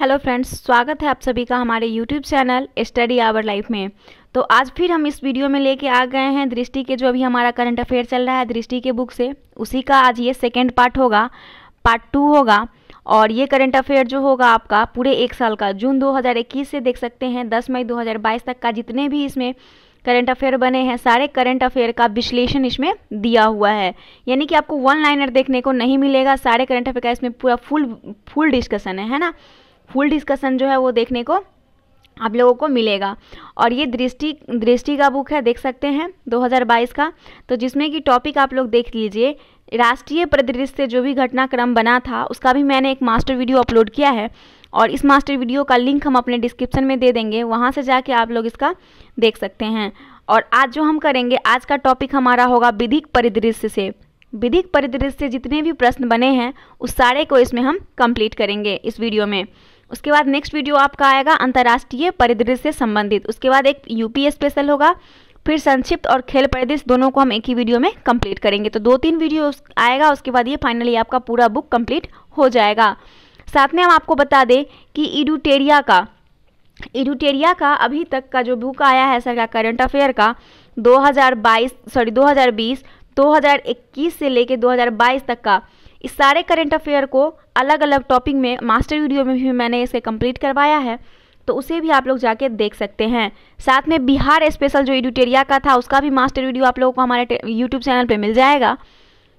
hello friends स्वागत है आप सभी का हमारे YouTube channel study our life में तो आज फिर हम इस वीडियो में लेके आ गए हैं दृष्टि के जो अभी हमारा करंट अफेयर चल रहा है दृष्टि के बुक से उसी का आज ये सेकेंड पार्ट होगा पार्ट टू होगा और ये करंट अफेयर जो होगा आपका पूरे एक साल का जून 2021 से देख सकते हैं 10 मई 2022 तक का जितने भी इसमें करंट अफेयर बने हैं सारे करंट अफेयर का विश्लेषण इसमें दिया हुआ है यानी कि आपको वन लाइनर देखने को नहीं मिलेगा सारे करंट अफेयर का इसमें पूरा फुल फुल डिस्कशन है है ना फुल डिस्कशन जो है वो देखने को आप लोगों को मिलेगा और ये दृष्टि दृष्टि का बुक है देख सकते हैं 2022 का तो जिसमें कि टॉपिक आप लोग देख लीजिए राष्ट्रीय परिदृश्य से जो भी घटनाक्रम बना था उसका भी मैंने एक मास्टर वीडियो अपलोड किया है और इस मास्टर वीडियो का लिंक हम अपने डिस्क्रिप्शन में दे देंगे वहाँ से जाके आप लोग इसका देख सकते हैं और आज जो हम करेंगे आज का टॉपिक हमारा होगा विधिक परिदृश्य से विधिक परिदृश्य से जितने भी प्रश्न बने हैं उस सारे को इसमें हम कंप्लीट करेंगे इस वीडियो में उसके बाद नेक्स्ट वीडियो आपका आएगा अंतर्राष्ट्रीय परिदृश्य से संबंधित उसके बाद एक यूपी स्पेशल होगा फिर संक्षिप्त और खेल परिदृश्य दोनों को हम एक ही वीडियो में कंप्लीट करेंगे तो दो तीन वीडियो आएगा उसके बाद ये फाइनली आपका पूरा बुक कंप्लीट हो जाएगा साथ में हम आपको बता दें कि इडुटेरिया का इडूटेरिया का अभी तक का जो बुक आया है सर का करंट अफेयर का 2022 सॉरी 2020 2021 से लेके 2022 तक का इस सारे करंट अफेयर को अलग अलग टॉपिक में मास्टर वीडियो में भी मैंने इसे कंप्लीट करवाया है तो उसे भी आप लोग जाके देख सकते हैं साथ में बिहार स्पेशल जो एडिटेरिया का था उसका भी मास्टर वीडियो आप लोगों को हमारे यूट्यूब चैनल पर मिल जाएगा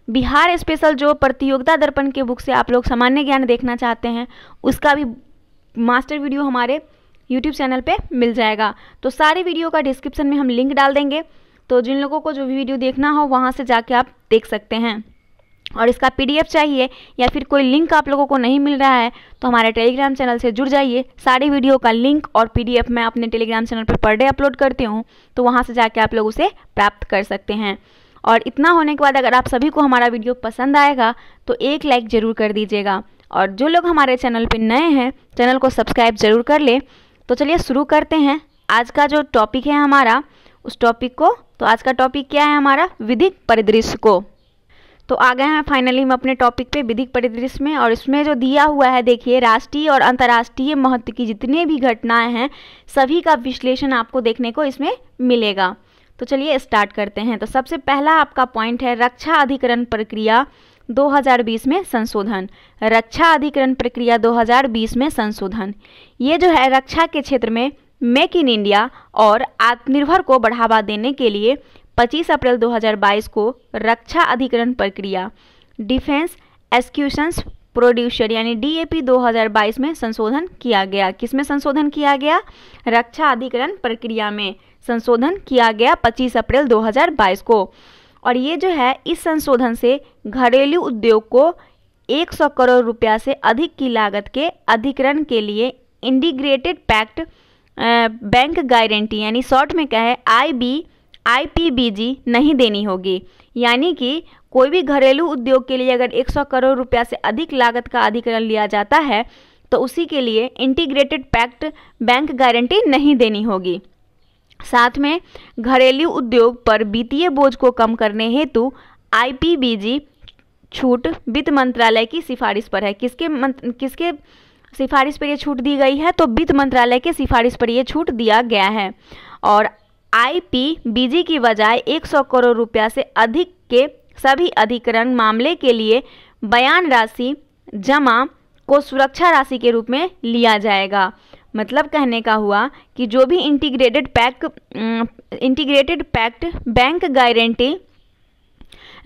बिहार स्पेशल जो प्रतियोगिता दर्पण के बुक से आप लोग सामान्य ज्ञान देखना चाहते हैं उसका भी मास्टर वीडियो हमारे यूट्यूब चैनल पे मिल जाएगा तो सारे वीडियो का डिस्क्रिप्शन में हम लिंक डाल देंगे तो जिन लोगों को जो भी वीडियो देखना हो वहाँ से जाके आप देख सकते हैं और इसका पीडीएफ चाहिए या फिर कोई लिंक आप लोगों को नहीं मिल रहा है तो हमारे टेलीग्राम चैनल से जुड़ जाइए सारी वीडियो का लिंक और पीडीएफ मैं अपने टेलीग्राम चैनल पर पर डे अपलोड करती हूँ तो वहाँ से जाके आप लोग उसे प्राप्त कर सकते हैं और इतना होने के बाद अगर आप सभी को हमारा वीडियो पसंद आएगा तो एक लाइक ज़रूर कर दीजिएगा और जो लोग हमारे चैनल पर नए हैं चैनल को सब्सक्राइब ज़रूर कर ले तो चलिए शुरू करते हैं आज का जो टॉपिक है हमारा उस टॉपिक को तो आज का टॉपिक क्या है हमारा विधिक परिदृश्य को तो आ गए हैं फाइनली हम अपने टॉपिक पे विधिक परिदृश्य में और इसमें जो दिया हुआ है देखिए राष्ट्रीय और अंतर्राष्ट्रीय महत्व की जितने भी घटनाएं हैं सभी का विश्लेषण आपको देखने को इसमें मिलेगा तो चलिए स्टार्ट करते हैं तो सबसे पहला आपका पॉइंट है रक्षा अधिकरण प्रक्रिया 2020 में संशोधन रक्षा अधिकरण प्रक्रिया 2020 में संशोधन ये जो है रक्षा के क्षेत्र में मेक इन इंडिया और आत्मनिर्भर को बढ़ावा देने के लिए 25 अप्रैल 2022 को रक्षा अधिकरण प्रक्रिया डिफेंस एक्सक्यूशंस प्रोड्यूसर यानी डीएपी 2022 में संशोधन किया गया किसमें संशोधन किया गया रक्षा अधिकरण प्रक्रिया में संशोधन किया गया 25 अप्रैल 2022 को और ये जो है इस संशोधन से घरेलू उद्योग को 100 करोड़ रुपया से अधिक की लागत के अधिकरण के लिए इंटीग्रेटेड पैक्ट बैंक गारंटी यानी शॉर्ट में क्या है आई बी आईपीबीजी नहीं देनी होगी यानी कि कोई भी घरेलू उद्योग के लिए अगर 100 करोड़ रुपया से अधिक लागत का अधिकरण लिया जाता है तो उसी के लिए इंटीग्रेटेड पैक्ट बैंक गारंटी नहीं देनी होगी साथ में घरेलू उद्योग पर वित्तीय बोझ को कम करने हेतु आईपीबीजी छूट वित्त मंत्रालय की सिफारिश पर है किसके मंत्र, किसके सिफारिश पर यह छूट दी गई है तो वित्त मंत्रालय के सिफारिश पर यह छूट दिया गया है और आईपीबीजी की बजाय 100 करोड़ रुपया से अधिक के सभी अधिकरण मामले के लिए बयान राशि जमा को सुरक्षा राशि के रूप में लिया जाएगा मतलब कहने का हुआ कि जो भी integrated pack integrated pact bank guarantee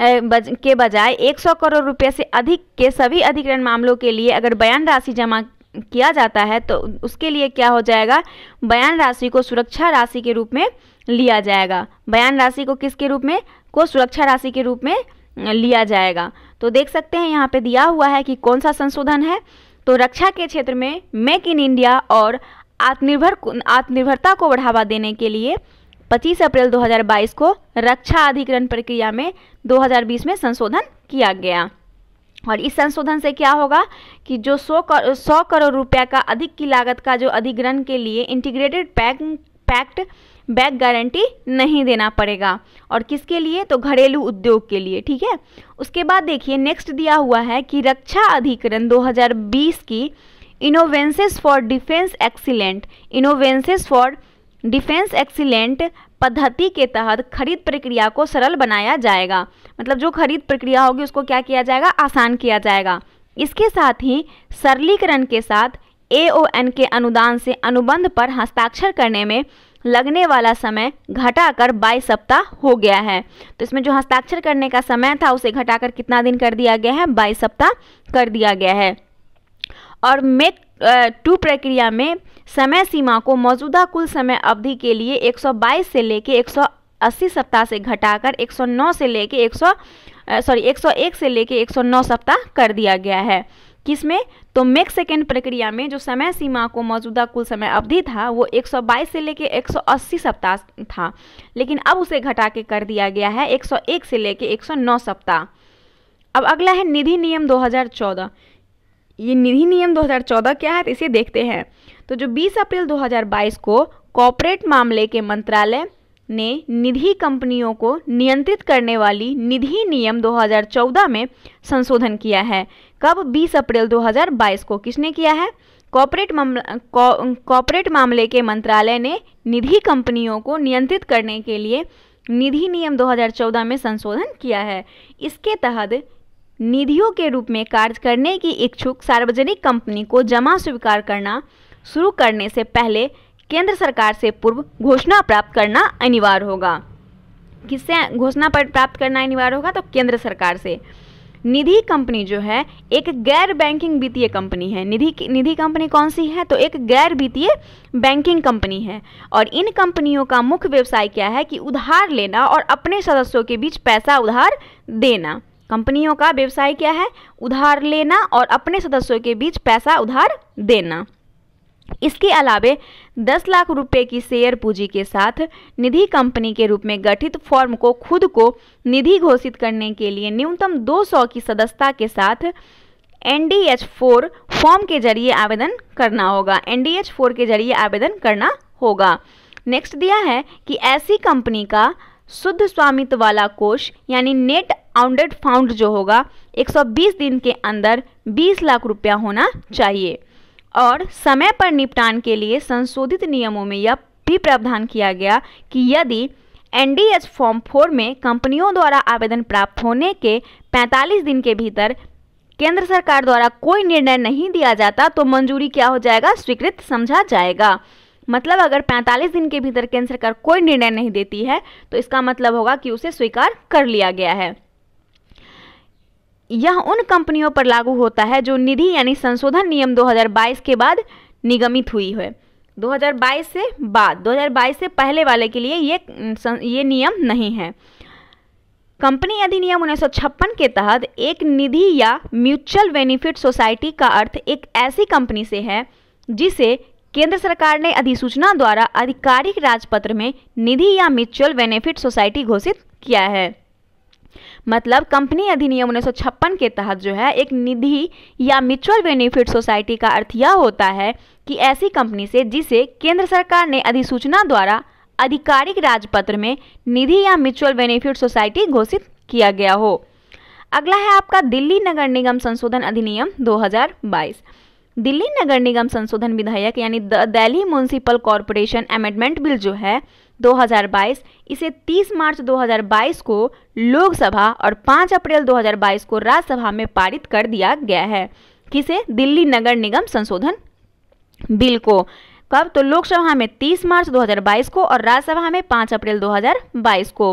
बज, के बजाय 100 करोड़ रुपये से अधिक के सभी अधिकरण मामलों के लिए अगर बयान राशि जमा किया जाता है तो उसके लिए क्या हो जाएगा बयान राशि को सुरक्षा राशि के रूप में लिया जाएगा बयान राशि को किसके रूप में को सुरक्षा राशि के रूप में लिया जाएगा तो देख सकते हैं यहाँ पे दिया हुआ है कि कौन सा संशोधन है तो रक्षा के क्षेत्र में मेक इन इंडिया और आत्मनिर्भर आत्मनिर्भरता को बढ़ावा देने के लिए 25 अप्रैल 2022 को रक्षा अधिकरण प्रक्रिया में 2020 में संशोधन किया गया और इस संशोधन से क्या होगा कि जो सौ कर, सौ करोड़ रुपया का अधिक की लागत का जो अधिग्रहण के लिए integrated pack pact back guarantee नहीं देना पड़ेगा और किसके लिए तो घरेलू उद्योग के लिए ठीक है उसके बाद देखिए नेक्स्ट दिया हुआ है कि रक्षा अधिकरण 2020 की innovations for defence excellent innovations for defence excellent पद्धति के तहत खरीद प्रक्रिया को सरल बनाया जाएगा मतलब जो खरीद प्रक्रिया होगी उसको क्या किया जाएगा आसान किया जाएगा इसके साथ ही सरलीकरण के साथ ए के अनुदान से अनुबंध पर हस्ताक्षर करने में लगने वाला समय घटाकर 22 सप्ताह हो गया है तो इसमें जो हस्ताक्षर करने का समय था उसे घटाकर कितना दिन कर दिया गया है 22 सप्ताह कर दिया गया है और मेक टू प्रक्रिया में समय सीमा को मौजूदा कुल समय अवधि के लिए 122 से लेके 180 सप्ताह से घटाकर 109 से लेके 100 सॉरी 101 से लेके 109 सप्ताह कर दिया गया है किसमें तो मेक सेकेंड प्रक्रिया में जो समय सीमा को मौजूदा कुल समय अवधि था वो 122 से लेके 180 सप्ताह था लेकिन अब उसे घटा के कर दिया गया है 101 से लेके 109 सप्ताह अब अगला है निधि नियम 2014 ये निधि नियम 2014 क्या है इसे देखते हैं तो जो 20 अप्रैल 2022 को कॉरपोरेट मामले के मंत्रालय ने निधि कंपनियों को नियंत्रित करने वाली निधि नियम 2014 में संशोधन किया है कब 20 अप्रैल 2022 को किसने किया है कॉरपोरेट कॉरपोरेट मामले के मंत्रालय ने निधि कंपनियों को नियंत्रित करने के लिए निधि नियम 2014 में संशोधन किया है इसके तहत निधियों के रूप में कार्य करने की इच्छुक सार्वजनिक कंपनी को जमा स्वीकार करना शुरू करने से पहले केंद्र सरकार से पूर्व घोषणा प्राप्त करना अनिवार्य होगा किससे घोषणा प्राप्त करना अनिवार्य होगा तो केंद्र सरकार से निधि कंपनी जो है एक गैर बैंकिंग वित्तीय कंपनी है निधि निधि कंपनी कौन सी है तो एक गैर वित्तीय बैंकिंग कंपनी है और इन कंपनियों का मुख्य व्यवसाय क्या है कि उधार लेना और अपने सदस्यों के बीच पैसा उधार देना कंपनियों का व्यवसाय क्या है उधार लेना और अपने सदस्यों के बीच पैसा उधार देना इसके अलावे 10 लाख रुपए की शेयर पूंजी के साथ निधि कंपनी के रूप में गठित फॉर्म को खुद को निधि घोषित करने के लिए न्यूनतम 200 की सदस्यता के साथ N D H four form के जरिए आवेदन करना होगा एन डी एच फोर के जरिए आवेदन करना होगा नेक्स्ट दिया है कि ऐसी कंपनी का शुद्ध स्वामित्व वाला कोष यानी नेट आउंडेड फाउंड जो होगा 120 दिन के अंदर 20 लाख रुपया होना चाहिए और समय पर निपटान के लिए संशोधित नियमों में यह भी प्रावधान किया गया कि यदि एनडीएच फॉर्म फोर में कंपनियों द्वारा आवेदन प्राप्त होने के 45 दिन के भीतर केंद्र सरकार द्वारा कोई निर्णय नहीं दिया जाता तो मंजूरी क्या हो जाएगा स्वीकृत समझा जाएगा मतलब अगर 45 दिन के भीतर केंद्र सरकार कोई निर्णय नहीं देती है तो इसका मतलब होगा कि उसे स्वीकार कर लिया गया है यह उन कंपनियों पर लागू होता है जो निधि यानी संशोधन नियम 2022 के बाद निगमित हुई है 2022 से बाद 2022 से पहले वाले के लिए ये ये नियम नहीं है कंपनी अधिनियम उन्नीस के तहत एक निधि या म्यूचुअल बेनिफिट सोसाइटी का अर्थ एक ऐसी कंपनी से है जिसे केंद्र सरकार ने अधिसूचना द्वारा आधिकारिक राजपत्र में निधि या म्यूचुअल बेनिफिट सोसाइटी घोषित किया है मतलब कंपनी अधिनियम उन्नीस के तहत जो है एक निधि या म्यूचुअल बेनिफिट सोसाइटी का अर्थ यह होता है कि ऐसी कंपनी से जिसे केंद्र सरकार ने अधिसूचना द्वारा आधिकारिक राजपत्र में निधि या म्यूचुअल बेनिफिट सोसाइटी घोषित किया गया हो अगला है आपका दिल्ली नगर निगम संशोधन अधिनियम 2022 दिल्ली नगर निगम संशोधन विधेयक यानी Delhi municipal corporation amendment bill जो है 2022 इसे 30 मार्च 2022 को लोकसभा और 5 अप्रैल 2022 को राज्यसभा में पारित कर दिया गया है किसे दिल्ली नगर निगम संशोधन बिल को कब तो लोकसभा में 30 मार्च 2022 को और राज्यसभा में 5 अप्रैल 2022 को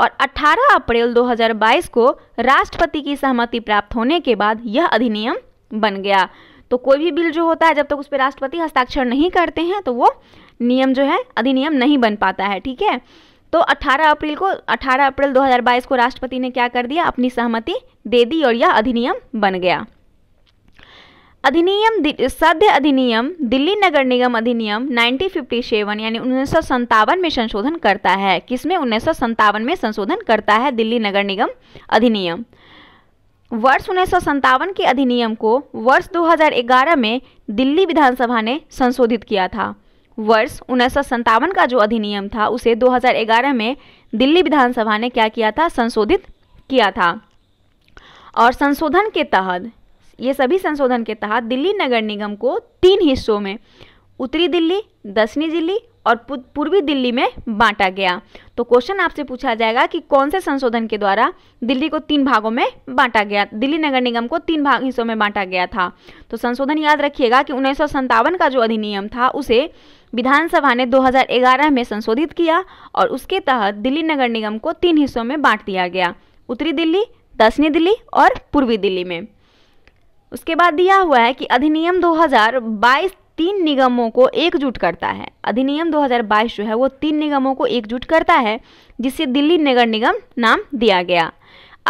और 18 अप्रैल 2022 को राष्ट्रपति की सहमति प्राप्त होने के बाद यह अधिनियम बन गया तो कोई भी बिल जो होता है जब तक उस पर राष्ट्रपति हस्ताक्षर नहीं करते हैं तो वो नियम जो है अधिनियम नहीं बन पाता है ठीक है तो 18 अप्रैल को 18 अप्रैल 2022 को राष्ट्रपति ने क्या कर दिया अपनी सहमति दे दी और यह अधिनियम बन गया अधिनियम सद्य अधिनियम दिल्ली नगर निगम अधिनियम 1957 यानी उन्नीस में संशोधन करता है किसमें उन्नीस में संशोधन करता है दिल्ली नगर निगम अधिनियम वर्ष उन्नीस के अधिनियम को वर्ष 2011 में दिल्ली विधानसभा ने संशोधित किया था वर्ष उन्नीस का जो अधिनियम था उसे 2011 में दिल्ली विधानसभा ने क्या किया था संशोधित किया था और संशोधन के तहत ये सभी संशोधन के तहत दिल्ली नगर निगम को तीन हिस्सों में उत्तरी दिल्ली दक्षिणी दिल्ली और पूर्वी दिल्ली में बांटा गया तो क्वेश्चन आपसे पूछा जाएगा कि कौन से संशोधन के द्वारा दिल्ली को तीन भागों में बांटा गया दिल्ली नगर निगम को तीन भाग हिस्सों में बांटा गया था तो संशोधन याद रखिएगा कि उन्नीस का जो अधिनियम था उसे विधानसभा ने 2011 में संशोधित किया और उसके तहत दिल्ली नगर निगम को तीन हिस्सों में बांट दिया गया उत्तरी दिल्ली दक्षिणी दिल्ली और पूर्वी दिल्ली में उसके बाद दिया हुआ है कि अधिनियम 2022 तीन निगमों को एकजुट करता है अधिनियम 2022 जो है वो तीन निगमों को एकजुट करता है जिसे दिल्ली नगर निगम नाम दिया गया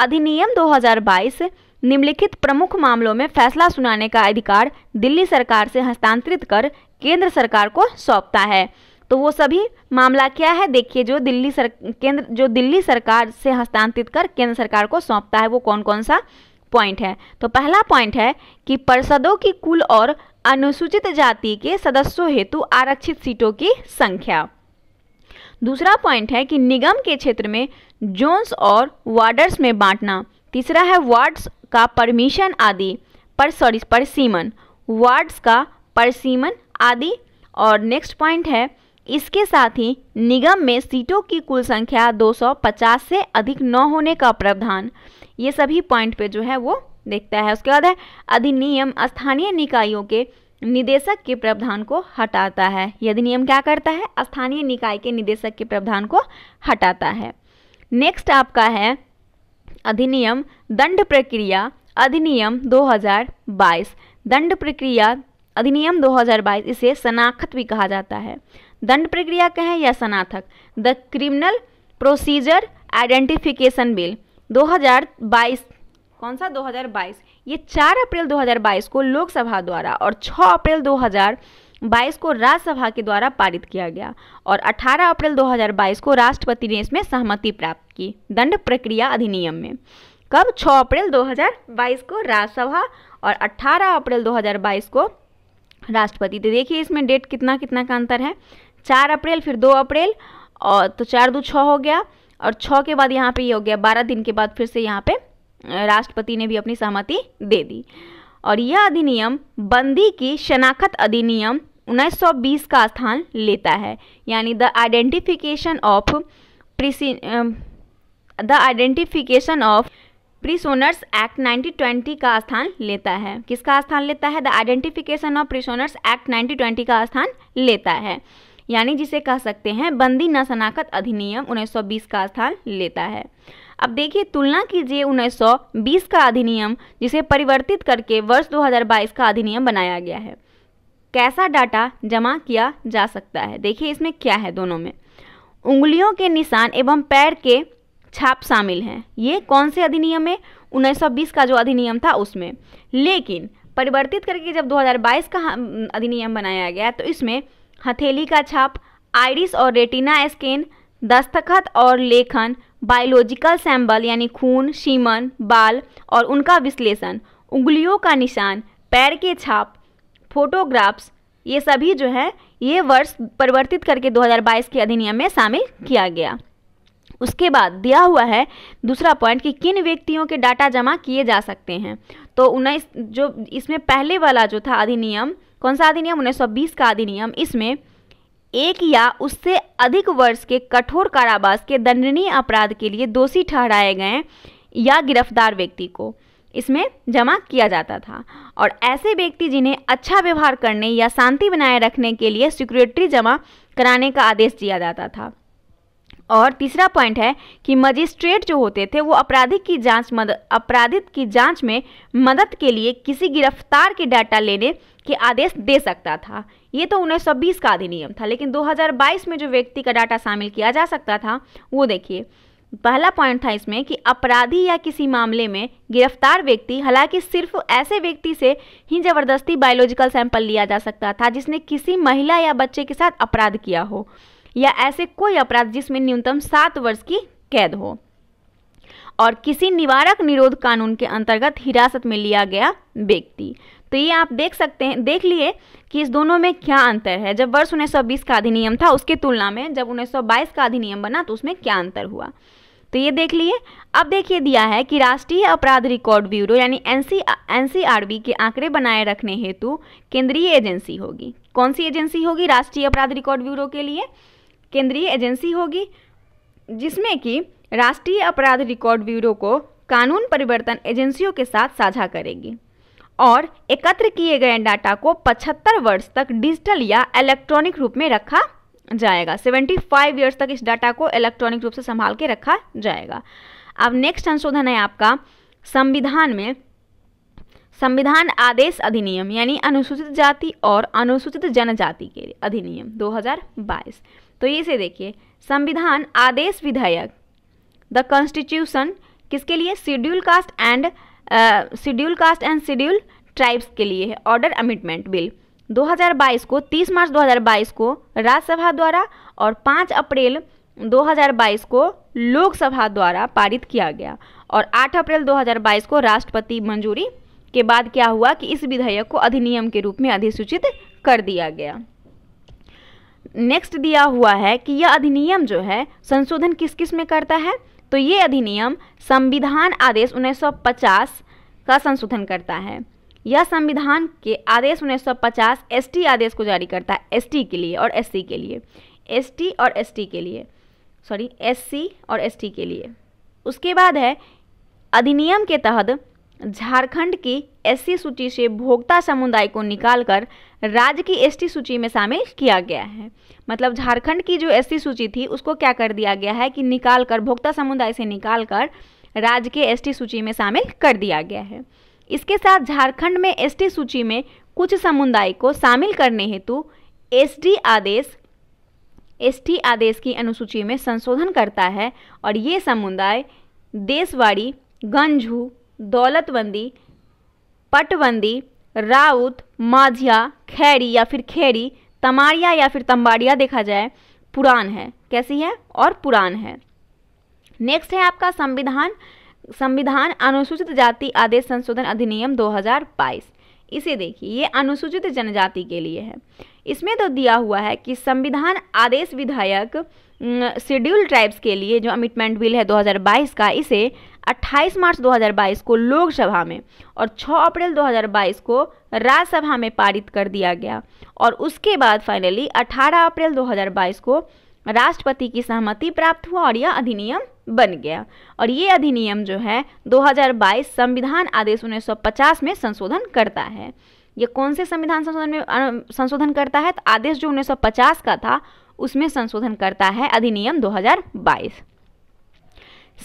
अधिनियम 2022 निम्नलिखित प्रमुख मामलों में फैसला सुनाने का अधिकार दिल्ली सरकार से हस्तांतरित कर केंद्र सरकार को सौंपता है तो वो सभी मामला क्या है देखिए जो दिल्ली सर केंद्र जो दिल्ली सरकार से हस्तांतरित कर केंद्र सरकार को सौंपता है वो कौन कौन सा पॉइंट है तो पहला पॉइंट है कि परिषदों की कुल और अनुसूचित जाति के सदस्यों हेतु आरक्षित सीटों की संख्या दूसरा पॉइंट है कि निगम के क्षेत्र में जोन्स और वार्डर्स में बांटना तीसरा है वार्ड्स का परमिशन आदि पर सॉरी परसीमन वार्ड्स का परसीमन आदि और नेक्स्ट पॉइंट है इसके साथ ही निगम में सीटों की कुल संख्या 250 से अधिक न होने का प्रावधान ये सभी पॉइंट पे जो है वो देखता है उसके बाद है अधिनियम स्थानीय निकायों के निदेशक के प्रावधान को हटाता है यह अधिनियम क्या करता है स्थानीय निकाय के निदेशक के प्रावधान को हटाता है नेक्स्ट आपका है अधिनियम दंड प्रक्रिया अधिनियम 2022 दंड प्रक्रिया अधिनियम 2022 इसे शनाखत भी कहा जाता है दंड प्रक्रिया कहें या शनाथक the criminal procedure identification bill 2022 कौन सा 2022 ये 4 अप्रैल 2022 को लोकसभा द्वारा और 6 अप्रैल 2022 को राज्यसभा के द्वारा पारित किया गया और 18 अप्रैल 2022 को राष्ट्रपति ने इसमें सहमति प्राप्त की दंड प्रक्रिया अधिनियम में कब 6 अप्रैल 2022 को राज्यसभा और 18 अप्रैल 2022 को राष्ट्रपति तो देखिए इसमें डेट कितना कितना का अंतर है चार अप्रैल फिर दो अप्रैल और तो चार दो छः हो गया और छः के बाद यहाँ पे ये हो गया बारह दिन के बाद फिर से यहाँ पे राष्ट्रपति ने भी अपनी सहमति दे दी और यह अधिनियम बंदी की शनाखत अधिनियम 1920 का स्थान लेता है यानी the identification of the identification of prisoners act 1920 का स्थान लेता है किसका स्थान लेता है the identification of prisoners act 1920 का स्थान लेता है यानी जिसे कह सकते हैं बंदी न शनाखत अधिनियम 1920 का स्थान लेता है अब देखिए तुलना कीजिए 1920 का अधिनियम जिसे परिवर्तित करके वर्ष 2022 का अधिनियम बनाया गया है कैसा डाटा जमा किया जा सकता है देखिए इसमें क्या है दोनों में उंगलियों के निशान एवं पैर के छाप शामिल हैं ये कौन से अधिनियम है 1920 का जो अधिनियम था उसमें लेकिन परिवर्तित करके जब 2022 का अधिनियम बनाया गया तो इसमें हथेली का छाप आइरिस और रेटिना स्कैन दस्तखत और लेखन बायोलॉजिकल सैम्बल यानी खून सीमन बाल और उनका विश्लेषण उंगलियों का निशान पैर के छाप फोटोग्राफ्स ये सभी जो है ये वर्ष परिवर्तित करके 2022 के अधिनियम में शामिल किया गया उसके बाद दिया हुआ है दूसरा पॉइंट कि किन व्यक्तियों के डाटा जमा किए जा सकते हैं तो उन्नीस जो इसमें पहले वाला जो था अधिनियम कौन सा अधिनियम 1920 का अधिनियम इसमें एक या उससे अधिक वर्ष के कठोर कारावास के दंडनीय अपराध के लिए दोषी ठहराए गए या गिरफ्तार व्यक्ति को इसमें जमा किया जाता था और ऐसे व्यक्ति जिन्हें अच्छा व्यवहार करने या शांति बनाए रखने के लिए सिक्योरिटी जमा कराने का आदेश दिया जाता था और तीसरा पॉइंट है कि मजिस्ट्रेट जो होते थे वो अपराधिक की जांच मद अपराधित की जांच में मदद के लिए किसी गिरफ्तार के डाटा लेने के आदेश दे सकता था ये तो बीस का अधिनियम था लेकिन 2022 में जो व्यक्ति का डाटा शामिल किया जा सकता था वो देखिए पहला पॉइंट था इसमें कि अपराधी या किसी मामले में गिरफ्तार व्यक्ति हालांकि सिर्फ ऐसे व्यक्ति से ही जबरदस्ती बायोलॉजिकल सैंपल लिया जा सकता था जिसने किसी महिला या बच्चे के साथ अपराध किया हो या ऐसे कोई अपराध जिसमें न्यूनतम सात वर्ष की कैद हो और किसी निवारक निरोध कानून के अंतर्गत हिरासत में लिया गया व्यक्ति तो ये आप देख सकते हैं देख लिए कि इस दोनों में क्या अंतर है जब वर्ष उन्नीस का अधिनियम था उसके तुलना में जब उन्नीस का अधिनियम बना तो उसमें क्या अंतर हुआ तो ये देख लिए अब देखिए दिया है कि राष्ट्रीय अपराध रिकॉर्ड ब्यूरो यानी एन सी के आंकड़े बनाए रखने हेतु केंद्रीय एजेंसी होगी कौन सी एजेंसी होगी राष्ट्रीय अपराध रिकॉर्ड ब्यूरो के लिए केंद्रीय एजेंसी होगी जिसमें कि राष्ट्रीय अपराध रिकॉर्ड ब्यूरो को कानून परिवर्तन एजेंसियों के साथ साझा करेगी और एकत्र किए गए डाटा को 75 वर्ष तक डिजिटल या इलेक्ट्रॉनिक रूप में रखा जाएगा 75 ईयर्स तक इस डाटा को इलेक्ट्रॉनिक रूप से संभाल के रखा जाएगा अब नेक्स्ट संशोधन है आपका संविधान में संविधान आदेश अधिनियम यानी अनुसूचित जाति और अनुसूचित जनजाति के अधिनियम 2022 तो से देखिए संविधान आदेश विधायक द कॉन्स्टिट्यूशन किसके लिए schedule caste and schedule caste and schedule tribes के लिए है ऑर्डर अमिटमेंट बिल 2022 को 30 मार्च 2022 को राज्यसभा द्वारा और 5 अप्रैल 2022 को लोकसभा द्वारा पारित किया गया और 8 अप्रैल 2022 को राष्ट्रपति मंजूरी के बाद क्या हुआ कि इस विधेयक को अधिनियम के रूप में अधिसूचित कर दिया गया नेक्स्ट दिया हुआ है कि यह अधिनियम जो है संशोधन किस किस में करता है तो ये अधिनियम संविधान आदेश 1950 का संशोधन करता है यह संविधान के आदेश 1950 एसटी आदेश को जारी करता है एसटी के लिए और एससी के लिए एसटी और एसटी के लिए सॉरी एससी और एसटी के लिए उसके बाद है अधिनियम के तहत झारखंड की एससी सूची से भोक्ता समुदाय को निकालकर राज्य की एसटी सूची में शामिल किया गया है मतलब झारखंड की जो एससी सूची थी उसको क्या कर दिया गया है कि निकाल कर भोक्ता समुदाय से निकाल कर राज्य के एसटी सूची में शामिल कर दिया गया है इसके साथ झारखंड में एसटी सूची में कुछ समुदाय को शामिल करने हेतु एस आदेश एस आदेश की अनुसूची में संशोधन करता है और ये समुदाय देशवाड़ी गंझू दौलतबंदी पटबंदी राउत माझिया खैरी या फिर खैरी तमारिया या फिर तंबाड़िया देखा जाए पुरान है कैसी है और पुरान है नेक्स्ट है आपका संविधान संविधान अनुसूचित जाति आदेश संशोधन अधिनियम 2022 इसे देखिए ये अनुसूचित जनजाति के लिए है इसमें तो दिया हुआ है कि संविधान आदेश विधायक शेड्यूल ट्राइब्स के लिए जो अमिटमेंट बिल है 2022 का इसे 28 मार्च 2022 को लोकसभा में और 6 अप्रैल 2022 को राज्यसभा में पारित कर दिया गया और उसके बाद फाइनली 18 अप्रैल 2022 को राष्ट्रपति की सहमति प्राप्त हुआ और यह अधिनियम बन गया और ये अधिनियम जो है 2022 संविधान आदेश 1950 में संशोधन करता है ये कौन से संविधान संशोधन में संशोधन करता है तो आदेश जो 1950 का था उसमें संशोधन करता है अधिनियम 2022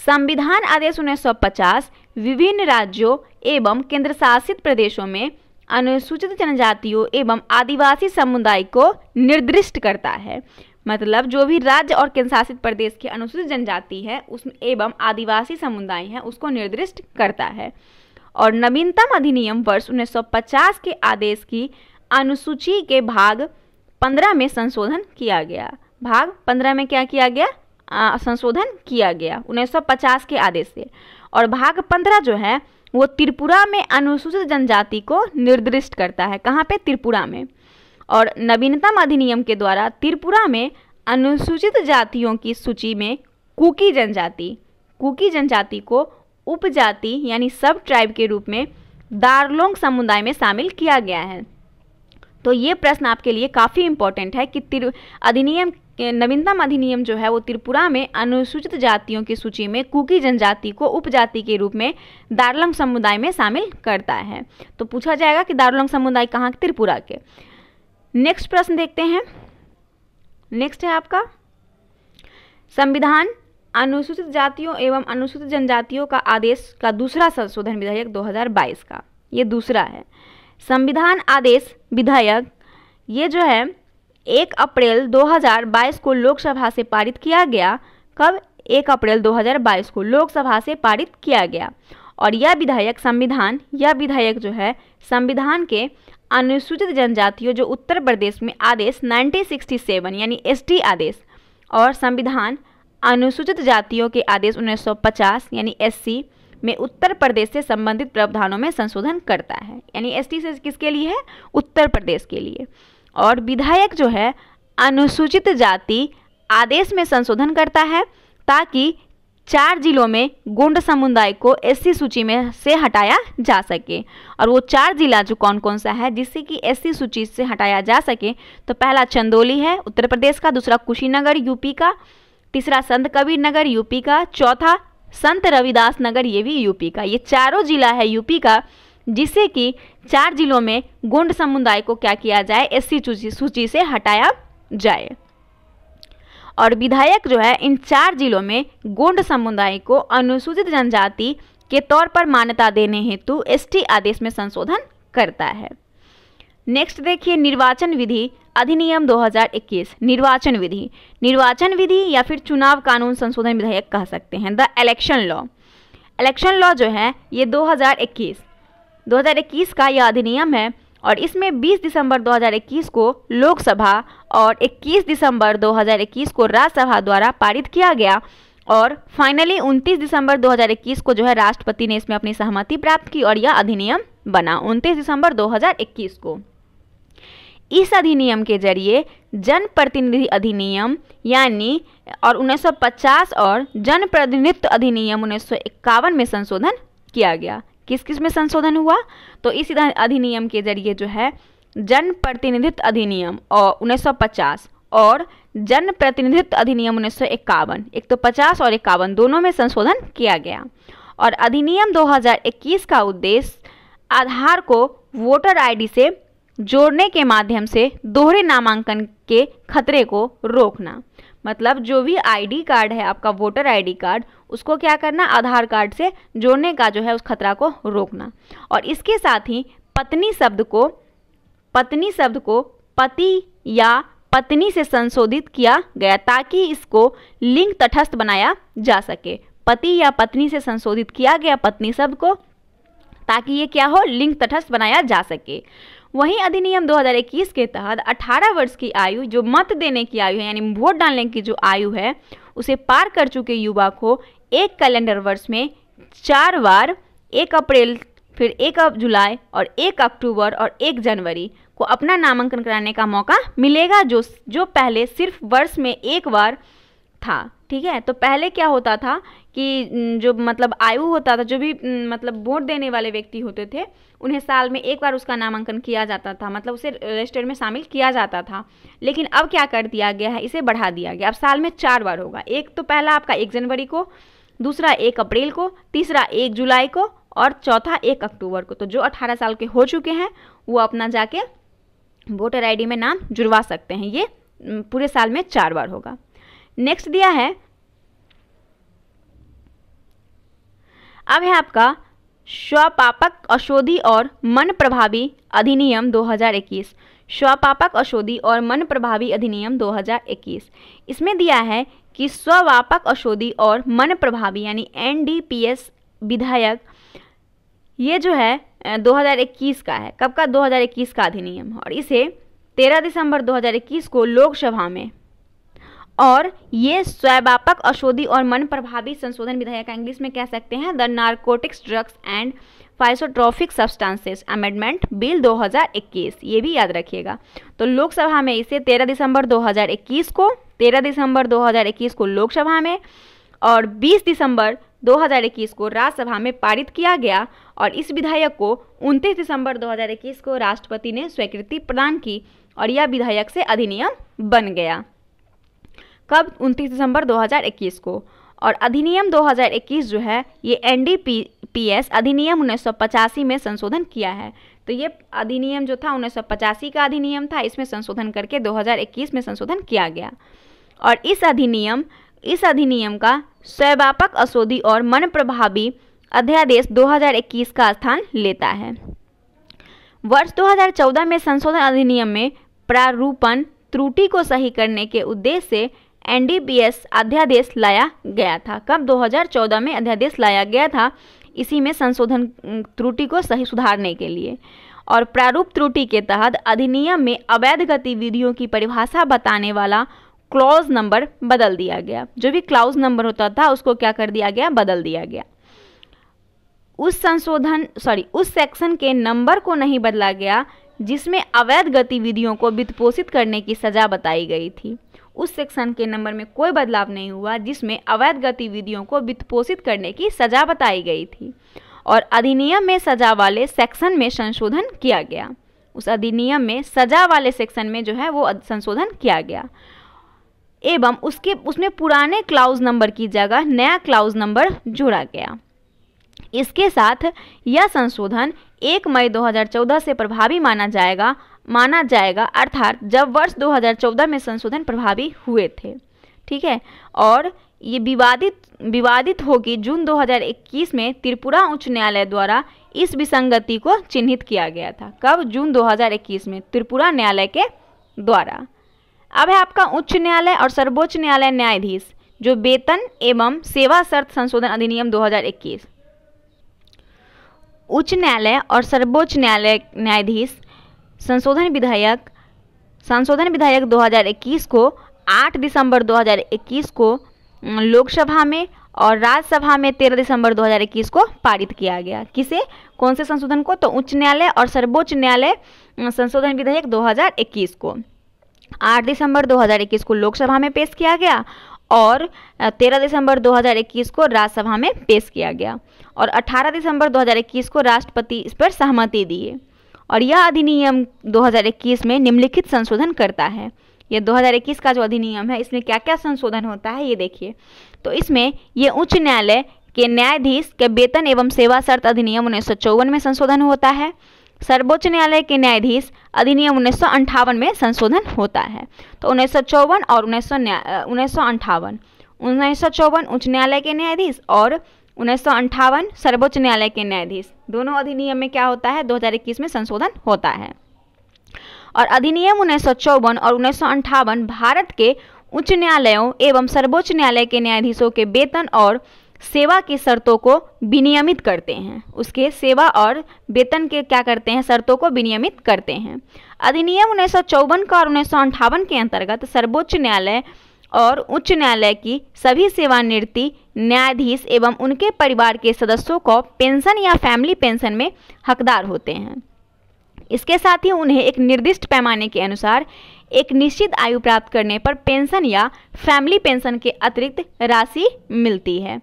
संविधान आदेश 1950 विभिन्न राज्यों एवं केंद्र शासित प्रदेशों में अनुसूचित जनजातियों एवं आदिवासी समुदाय को निर्दिष्ट करता है मतलब जो भी राज्य और केंद्र शासित प्रदेश के अनुसूचित जनजाति है उस एवं आदिवासी समुदाय है उसको निर्दिष्ट करता है और नवीनतम अधिनियम वर्ष 1950 के आदेश की अनुसूची के भाग पंद्रह में संशोधन किया गया भाग पंद्रह में क्या किया गया संशोधन किया गया 1950 के आदेश से और भाग पंद्रह जो है वो त्रिपुरा में अनुसूचित जनजाति को निर्दिष्ट करता है कहाँ पे त्रिपुरा में और नवीनतम अधिनियम के द्वारा त्रिपुरा में अनुसूचित जातियों की सूची में कुकी जनजाति कुकी जनजाति को उपजाति यानी सब ट्राइब के रूप में दारलोंग समुदाय में शामिल किया गया है तो ये प्रश्न आपके लिए काफ़ी इंपॉर्टेंट है कि तिर अधिनियम नवीनतम अधिनियम जो है वो त्रिपुरा में अनुसूचित जातियों की सूची में कुकी जनजाति को उपजाति के रूप में दारलंग समुदाय में शामिल करता है तो पूछा जाएगा कि दारलंग समुदाय कहाँ के त्रिपुरा के नेक्स्ट प्रश्न देखते हैं नेक्स्ट है आपका संविधान अनुसूचित जातियों एवं अनुसूचित जनजातियों का आदेश का दूसरा संशोधन विधेयक 2022 का ये दूसरा है संविधान आदेश विधेयक ये जो है एक अप्रैल 2022 को लोकसभा से पारित किया गया कब एक अप्रैल 2022 को लोकसभा से पारित किया गया और यह विधेयक संविधान यह विधेयक जो है संविधान के अनुसूचित जनजातियों जो उत्तर प्रदेश में आदेश 1967 यानी एसटी आदेश और संविधान अनुसूचित जातियों के आदेश 1950 यानी एससी में उत्तर प्रदेश से संबंधित प्रावधानों में संशोधन करता है यानी एस से किसके लिए है उत्तर प्रदेश के लिए और विधायक जो है अनुसूचित जाति आदेश में संशोधन करता है ताकि चार जिलों में गोंड समुदाय को एससी सूची में से हटाया जा सके और वो चार जिला जो कौन कौन सा है जिससे कि एससी सूची से हटाया जा सके तो पहला चंदौली है उत्तर प्रदेश का दूसरा कुशीनगर यूपी का तीसरा संत कबीर नगर यूपी का चौथा संत रविदास नगर ये भी यूपी का ये चारों जिला है यूपी का जिसे कि चार जिलों में गोंड समुदाय को क्या किया जाए सी सूची से हटाया जाए और विधायक जो है इन चार जिलों में गोंड समुदाय को अनुसूचित जनजाति के तौर पर मान्यता देने हेतु एसटी आदेश में संशोधन करता है नेक्स्ट देखिए निर्वाचन विधि अधिनियम 2021 निर्वाचन विधि निर्वाचन विधि या फिर चुनाव कानून संशोधन विधेयक कह सकते हैं the election law election law जो है ये 2021 2021 का यह अधिनियम है और इसमें 20 दिसंबर 2021 को लोकसभा और 21 दिसंबर 2021 को राज्यसभा द्वारा पारित किया गया और फाइनली 29 दिसंबर 2021 को जो है राष्ट्रपति ने इसमें अपनी सहमति प्राप्त की और यह अधिनियम बना 29 दिसंबर 2021 को इस अधिनियम के जरिए जनप्रतिनिधि अधिनियम यानी और 1950 और जन प्रतिनिधित्व अधिनियम उन्नीस में संशोधन किया गया किस किस में संशोधन हुआ तो इस अधिनियम के जरिए जो है जन प्रतिनिधित्व अधिनियम और 1950 और जन प्रतिनिधित्व अधिनियम उन्नीस एक तो 50 और इक्यावन दोनों में संशोधन किया गया और अधिनियम 2021 का उद्देश्य आधार को वोटर आईडी से जोड़ने के माध्यम से दोहरे नामांकन के खतरे को रोकना मतलब जो भी आईडी कार्ड है आपका वोटर आईडी कार्ड उसको क्या करना आधार कार्ड से जोड़ने का जो है उस खतरा को रोकना और इसके साथ ही पत्नी शब्द को पत्नी शब्द को पति या पत्नी से संशोधित किया गया ताकि इसको लिंग तटस्थ बनाया जा सके पति या पत्नी से संशोधित किया गया पत्नी शब्द को ताकि ये क्या हो लिंग तटस्थ बनाया जा सके वहीं अधिनियम 2021 के तहत 18 वर्ष की आयु जो मत देने की आयु है यानी वोट डालने की जो आयु है उसे पार कर चुके युवा को एक कैलेंडर वर्ष में चार बार एक अप्रैल फिर एक जुलाई और एक अक्टूबर और एक जनवरी को अपना नामांकन कराने का मौका मिलेगा जो जो पहले सिर्फ वर्ष में एक बार था ठीक है तो पहले क्या होता था कि जो मतलब आयु होता था जो भी मतलब वोट देने वाले व्यक्ति होते थे उन्हें साल में एक बार उसका नामांकन किया जाता था मतलब उसे रजिस्टर में शामिल किया जाता था लेकिन अब क्या कर दिया गया है इसे बढ़ा दिया गया अब साल में चार बार होगा एक तो पहला आपका एक जनवरी को दूसरा एक अप्रैल को तीसरा एक जुलाई को और चौथा एक अक्टूबर को तो जो अठारह साल के हो चुके हैं वो अपना जाके वोटर आईडी में नाम जुड़वा सकते हैं ये पूरे साल में चार बार होगा नेक्स्ट दिया है अब है आपका स्वपापक औषोधि और मन प्रभावी अधिनियम 2021 स्वपापक औषधि और मन प्रभावी अधिनियम 2021 इसमें दिया है कि स्ववापक औषधि और मन प्रभावी यानी एनडीपीएस विधायक ये जो है 2021 का है कब का 2021 का अधिनियम और इसे 13 दिसंबर 2021 को लोकसभा में और ये स्वैपापक औषधि और मन प्रभावी संशोधन विधेयक इंग्लिश में कह सकते हैं the narcotics drugs and psychotropic substances amendment bill 2021 ये भी याद रखिएगा तो लोकसभा में इसे 13 दिसंबर 2021 को 13 दिसंबर 2021 को लोकसभा में और 20 दिसंबर 2021 को राज्यसभा में पारित किया गया और इस विधेयक को 29 दिसंबर 2021 को राष्ट्रपति ने स्वीकृति प्रदान की और यह विधेयक से अधिनियम बन गया कब 29 दिसंबर 2021 को और अधिनियम 2021 जो है ये एन अधिनियम उन्नीस में संशोधन किया है तो ये अधिनियम जो था उन्नीस का अधिनियम था इसमें संशोधन करके 2021 में संशोधन किया गया और इस अधिनियम इस अधिनियम का स्वव्यापक असोधी और मन प्रभावी अध्यादेश 2021 का स्थान लेता है वर्ष 2014 में संशोधन अधिनियम में प्रारूपण त्रुटि को सही करने के उद्देश्य से एनडीबीएस अध्यादेश लाया गया था कब 2014 में अध्यादेश लाया गया था इसी में संशोधन त्रुटि को सही सुधारने के लिए और प्रारूप त्रुटि के तहत अधिनियम में अवैध गतिविधियों की परिभाषा बताने वाला क्लॉज नंबर बदल दिया गया जो भी क्लाउज नंबर होता था उसको क्या कर दिया गया बदल दिया गया उस संशोधन सॉरी उस सेक्शन के नंबर को नहीं बदला गया जिसमें अवैध गतिविधियों को वित्तपोषित करने की सजा बताई गई थी उस सेक्शन के नंबर में कोई बदलाव नहीं हुआ जिसमें अवैध गतिविधियों को वित्तपोषित करने की सजा बताई गई थी और अधिनियम में सजा वाले सेक्शन में संशोधन किया गया उस अधिनियम में सजा वाले सेक्शन में जो है वो संशोधन किया गया एवं उसके उसमें पुराने क्लाउज नंबर की जगह नया क्लाउज नंबर जोड़ा गया इसके साथ यह संशोधन 1 मई 2014 से प्रभावी माना जाएगा माना जाएगा अर्थात जब वर्ष 2014 में संशोधन प्रभावी हुए थे ठीक है और ये विवादित विवादित होगी जून 2021 में त्रिपुरा उच्च न्यायालय द्वारा इस विसंगति को चिन्हित किया गया था कब जून 2021 में त्रिपुरा न्यायालय के द्वारा अब है आपका उच्च न्यायालय और सर्वोच्च न्यायालय न्यायाधीश जो वेतन एवं सेवा शर्त संशोधन अधिनियम 2021 उच्च न्यायालय और सर्वोच्च न्यायालय न्यायाधीश संशोधन विधेयक संशोधन विधेयक 2021 को 8 दिसंबर 2021 को लोकसभा में और राज्यसभा में 13 दिसंबर 2021 को पारित किया गया किसे कौन से संशोधन को तो उच्च न्यायालय और सर्वोच्च न्यायालय संशोधन विधेयक 2021 को 8 दिसंबर 2021 को लोकसभा में पेश किया गया और 13 दिसंबर 2021 को राज्यसभा में पेश किया गया और 18 दिसंबर 2021 को राष्ट्रपति इस पर सहमति दिए और यह अधिनियम 2021 में निम्नलिखित संशोधन करता है यह 2021 का जो अधिनियम है इसमें क्या क्या संशोधन होता है ये देखिए तो इसमें ये उच्च न्यायालय के न्यायाधीश के वेतन एवं सेवा शर्त अधिनियम उन्नीस में संशोधन होता है सर्वोच्च न्यायालय के न्यायाधीश अधिनियम उन्नीस में संशोधन होता है तो उन्नीस और उन्नीस सौ उन्नीस उच्च न्यायालय के न्यायाधीश और उन्नीस सर्वोच्च न्यायालय के न्यायाधीश दोनों अधिनियम में क्या होता है 2021 में संशोधन होता है और अधिनियम उन्नीस और उन्नीस भारत के उच्च न्यायालयों एवं सर्वोच्च न्यायालय के न्यायाधीशों के वेतन और सेवा की शर्तों को विनियमित करते हैं उसके सेवा और वेतन के क्या करते हैं शर्तों को विनियमित करते हैं अधिनियम उन्नीस का और उन्नीस के अंतर्गत सर्वोच्च न्यायालय और उच्च न्यायालय की सभी सेवानिवृत्ति न्यायाधीश एवं उनके परिवार के सदस्यों को पेंशन या फैमिली पेंशन में हकदार होते हैं इसके साथ ही उन्हें एक निर्दिष्ट पैमाने के अनुसार एक निश्चित आयु प्राप्त करने पर पेंशन या फैमिली पेंशन के अतिरिक्त राशि मिलती है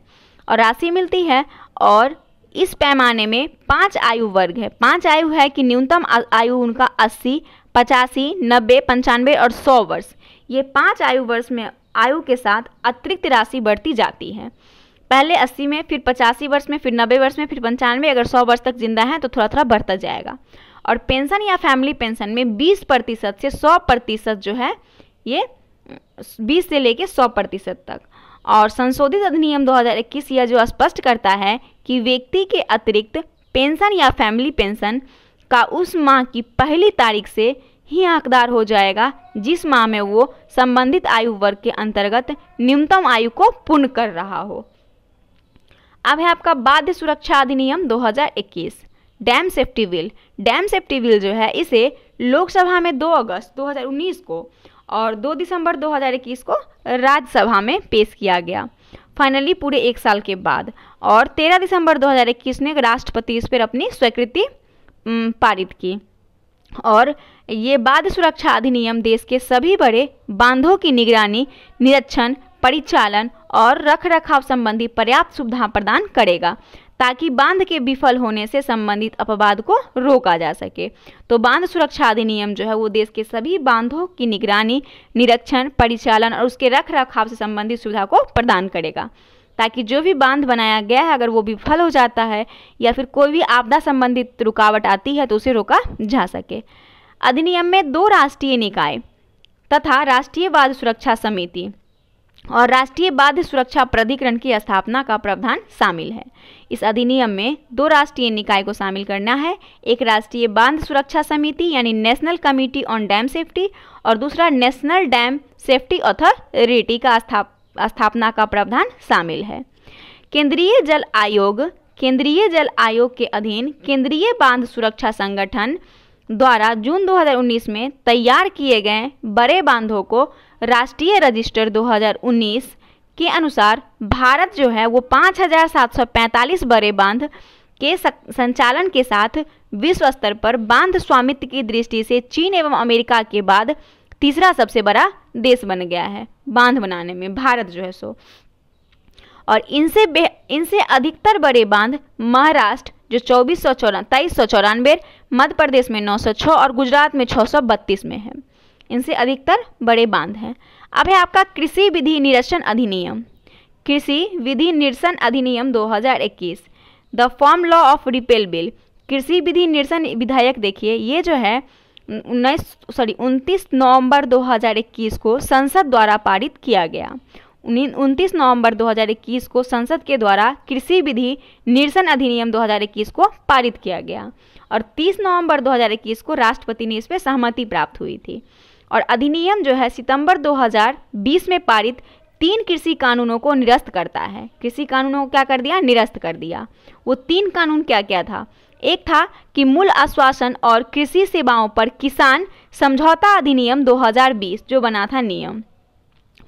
और राशि मिलती है और इस पैमाने में पांच आयु वर्ग है पांच आयु है कि न्यूनतम आयु उनका अस्सी पचासी नब्बे पंचानवे और सौ वर्ष ये पांच आयु वर्ष में आयु के साथ अतिरिक्त राशि बढ़ती जाती है पहले अस्सी में फिर पचासी वर्ष में फिर नब्बे वर्ष में फिर पंचानवे अगर सौ वर्ष तक जिंदा है तो थोड़ा थोड़ा बढ़ता जाएगा और पेंशन या फैमिली पेंशन में बीस प्रतिशत से सौ प्रतिशत जो है ये बीस से लेके सौ प्रतिशत तक और संशोधित अधिनियम 2021 यह जो स्पष्ट करता है कि व्यक्ति के अतिरिक्त पेंशन या फैमिली पेंशन का उस माह की पहली तारीख से ही हकदार हो जाएगा जिस माह में वो संबंधित आयु वर्ग के अंतर्गत न्यूनतम आयु को पूर्ण कर रहा हो अब है आपका बाध्य सुरक्षा अधिनियम 2021 dam safety bill dam safety bill जो है इसे लोकसभा में 2 अगस्त 2019 को और 2 दिसंबर 2021 को राज्यसभा में पेश किया गया फाइनली पूरे एक साल के बाद और 13 दिसंबर 2021 ने राष्ट्रपति इस पर अपनी स्वीकृति पारित की और ये बाद सुरक्षा अधिनियम देश के सभी बड़े बांधों की निगरानी निरीक्षण परिचालन और रख रखाव संबंधी पर्याप्त सुविधा प्रदान करेगा ताकि बांध के विफल होने से संबंधित अपवाद को रोका जा सके तो बांध सुरक्षा अधिनियम जो है वो देश के सभी बांधों की निगरानी निरीक्षण परिचालन और उसके रख रखाव से संबंधित सुविधा को प्रदान करेगा ताकि जो भी बांध बनाया गया है अगर वो विफल हो जाता है या फिर कोई भी आपदा संबंधित रुकावट आती है तो उसे रोका जा सके अधिनियम में दो राष्ट्रीय निकाय तथा राष्ट्रीय बाध सुरक्षा समिति और राष्ट्रीय बाध सुरक्षा प्राधिकरण की स्थापना का प्रावधान शामिल है इस अधिनियम में दो राष्ट्रीय निकाय को शामिल करना है एक राष्ट्रीय बांध सुरक्षा समिति यानी national committee on dam safety और दूसरा नेशनल डैम सेफ्टी अथॉरिटी का स्थाप स्थापना का प्रावधान शामिल है केंद्रीय जल आयोग केंद्रीय जल आयोग के अधीन केंद्रीय बांध सुरक्षा संगठन द्वारा जून 2019 में तैयार किए गए बड़े बांधों को राष्ट्रीय रजिस्टर 2019 के अनुसार भारत जो है वो 5,745 बड़े बांध के संचालन के साथ विश्व स्तर पर बांध स्वामित्व की दृष्टि से चीन एवं अमेरिका के बाद तीसरा सबसे बड़ा देश बन गया है बांध बनाने में भारत जो है सो और इनसे इनसे अधिकतर बड़े बांध महाराष्ट्र जो चौबीस सौ चौरा तेईस सौ चौरानवे मध्य प्रदेश में 906 और गुजरात में 632 में है इनसे अधिकतर बड़े बांध हैं अब है आपका कृषि विधि निरसन अधिनियम कृषि विधि निरसन अधिनियम 2021 the farm law of repeal bill कृषि विधि निरसन विधेयक देखिए ये जो है उन्नीस सॉरी उनतीस नवंबर 2021 को संसद द्वारा पारित किया गया उनतीस नवंबर 2021 को संसद के द्वारा कृषि विधि निरसन अधिनियम 2021 को पारित किया गया और 30 नवंबर 2021 को राष्ट्रपति ने इस पर सहमति प्राप्त हुई थी और अधिनियम जो है सितंबर 2020 में पारित तीन कृषि कानूनों को निरस्त करता है कृषि कानूनों को क्या कर दिया निरस्त कर दिया वो तीन कानून क्या क्या था एक था कि मूल आश्वासन और कृषि सेवाओं पर किसान समझौता अधिनियम 2020 जो बना था नियम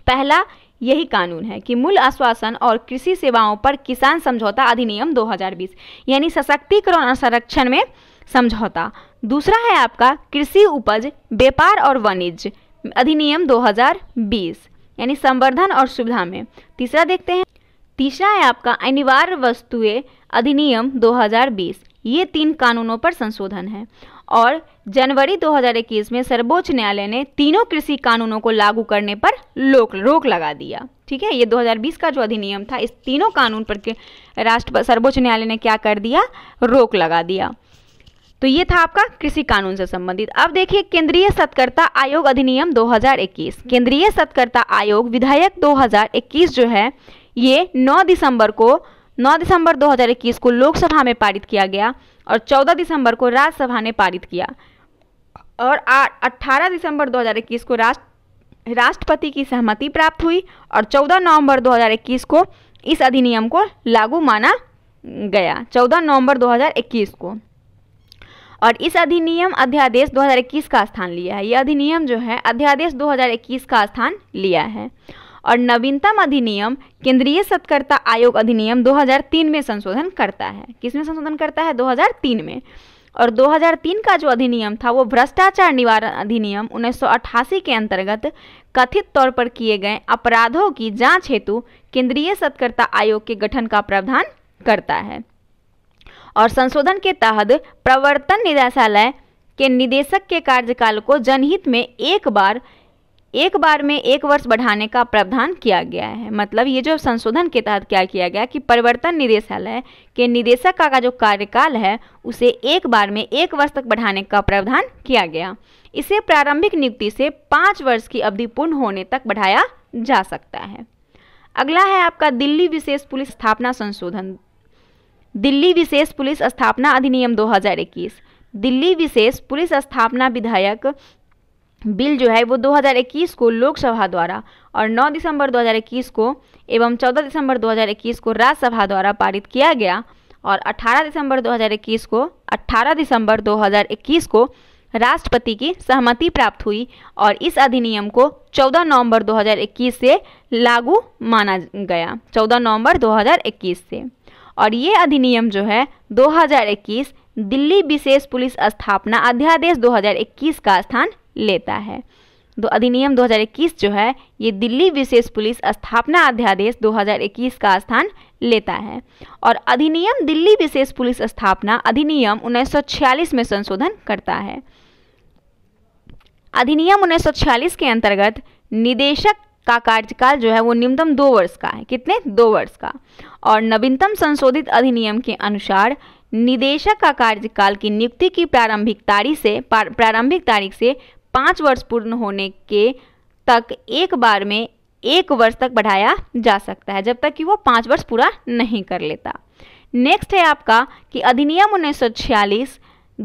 पहला यही कानून है कि मूल आश्वासन और कृषि सेवाओं पर किसान समझौता अधिनियम 2020 यानी सशक्तिकरण और संरक्षण में समझौता दूसरा है आपका कृषि उपज व्यापार और वाणिज्य अधिनियम 2020 यानी संवर्धन और सुविधा में तीसरा देखते हैं तीसरा है आपका अनिवार्य वस्तुएं अधिनियम 2020 ये तीन कानूनों पर संशोधन है और जनवरी 2021 में सर्वोच्च न्यायालय ने तीनों कृषि कानूनों को लागू करने पर लोक रोक लगा दिया ठीक है ये 2020 का जो अधिनियम था इस तीनों कानून पर राष्ट्र सर्वोच्च न्यायालय ने क्या कर दिया रोक लगा दिया तो ये था आपका कृषि कानून से संबंधित अब देखिए केंद्रीय सतकर्ता आयोग अधिनियम 2021 केंद्रीय सतकर्ता आयोग विधायक 2021 जो है ये 9 दिसंबर को 9 दिसंबर 2021 को लोकसभा में पारित किया गया और 14 दिसंबर को राज्यसभा ने पारित किया और 18 दिसंबर 2021 को राष्ट्र राष्ट्रपति की सहमति प्राप्त हुई और 14 नवंबर 2021 को इस अधिनियम को लागू माना गया 14 नवंबर 2021 को और इस अधिनियम अध्यादेश 2021 का स्थान लिया है यह अधिनियम जो है अध्यादेश 2021 का स्थान लिया है और नवीनतम अधिनियम केंद्रीय सतकर्ता आयोग अधिनियम 2003 में संशोधन करता है किसमें संशोधन करता है 2003 में और 2003 का जो अधिनियम था वो भ्रष्टाचार निवारण अधिनियम 1988 के अंतर्गत कथित तौर पर किए गए अपराधों की जांच हेतु केंद्रीय सतकर्ता आयोग के गठन का प्रावधान करता है और संशोधन के तहत प्रवर्तन निदेशालय के निदेशक के कार्यकाल को जनहित में एक बार एक बार में एक वर्ष बढ़ाने का प्रावधान किया गया है मतलब ये जो संशोधन के तहत क्या किया गया कि परिवर्तन निदेशालय के निदेशक का, का जो कार्यकाल है उसे एक बार में एक वर्ष तक बढ़ाने का प्रावधान किया गया इसे प्रारंभिक नियुक्ति से पाँच वर्ष की अवधि पूर्ण होने तक बढ़ाया जा सकता है अगला है आपका दिल्ली विशेष पुलिस स्थापना संशोधन दिल्ली विशेष पुलिस स्थापना अधिनियम 2021 दिल्ली विशेष पुलिस स्थापना विधेयक बिल जो है वो 2021 को लोकसभा द्वारा और 9 दिसंबर 2021 को एवं 14 दिसंबर 2021 को राज्यसभा द्वारा पारित किया गया और 18 दिसंबर 2021 को 18 दिसंबर 2021 को राष्ट्रपति की सहमति प्राप्त हुई और इस अधिनियम को 14 नवंबर 2021 से लागू माना गया 14 नवंबर 2021 से और ये अधिनियम जो है 2021 दिल्ली विशेष पुलिस स्थापना अध्यादेश 2021 का स्थान लेता है दो अधिनियम 2021 जो है ये दिल्ली विशेष पुलिस स्थापना अध्यादेश 2021 का स्थान लेता है और अधिनियम दिल्ली विशेष पुलिस स्थापना अधिनियम 1946 में संशोधन करता है अधिनियम 1946 के अंतर्गत निदेशक का कार्यकाल जो है वो न्यूनतम दो वर्ष का है कितने दो वर्ष का और नवीनतम संशोधित अधिनियम के अनुसार निदेशक का कार्यकाल की नियुक्ति की प्रारंभिक तारीख से प्रारंभिक तारीख से पाँच वर्ष पूर्ण होने के तक एक बार में एक वर्ष तक बढ़ाया जा सकता है जब तक कि वो पाँच वर्ष पूरा नहीं कर लेता नेक्स्ट है आपका कि अधिनियम उन्नीस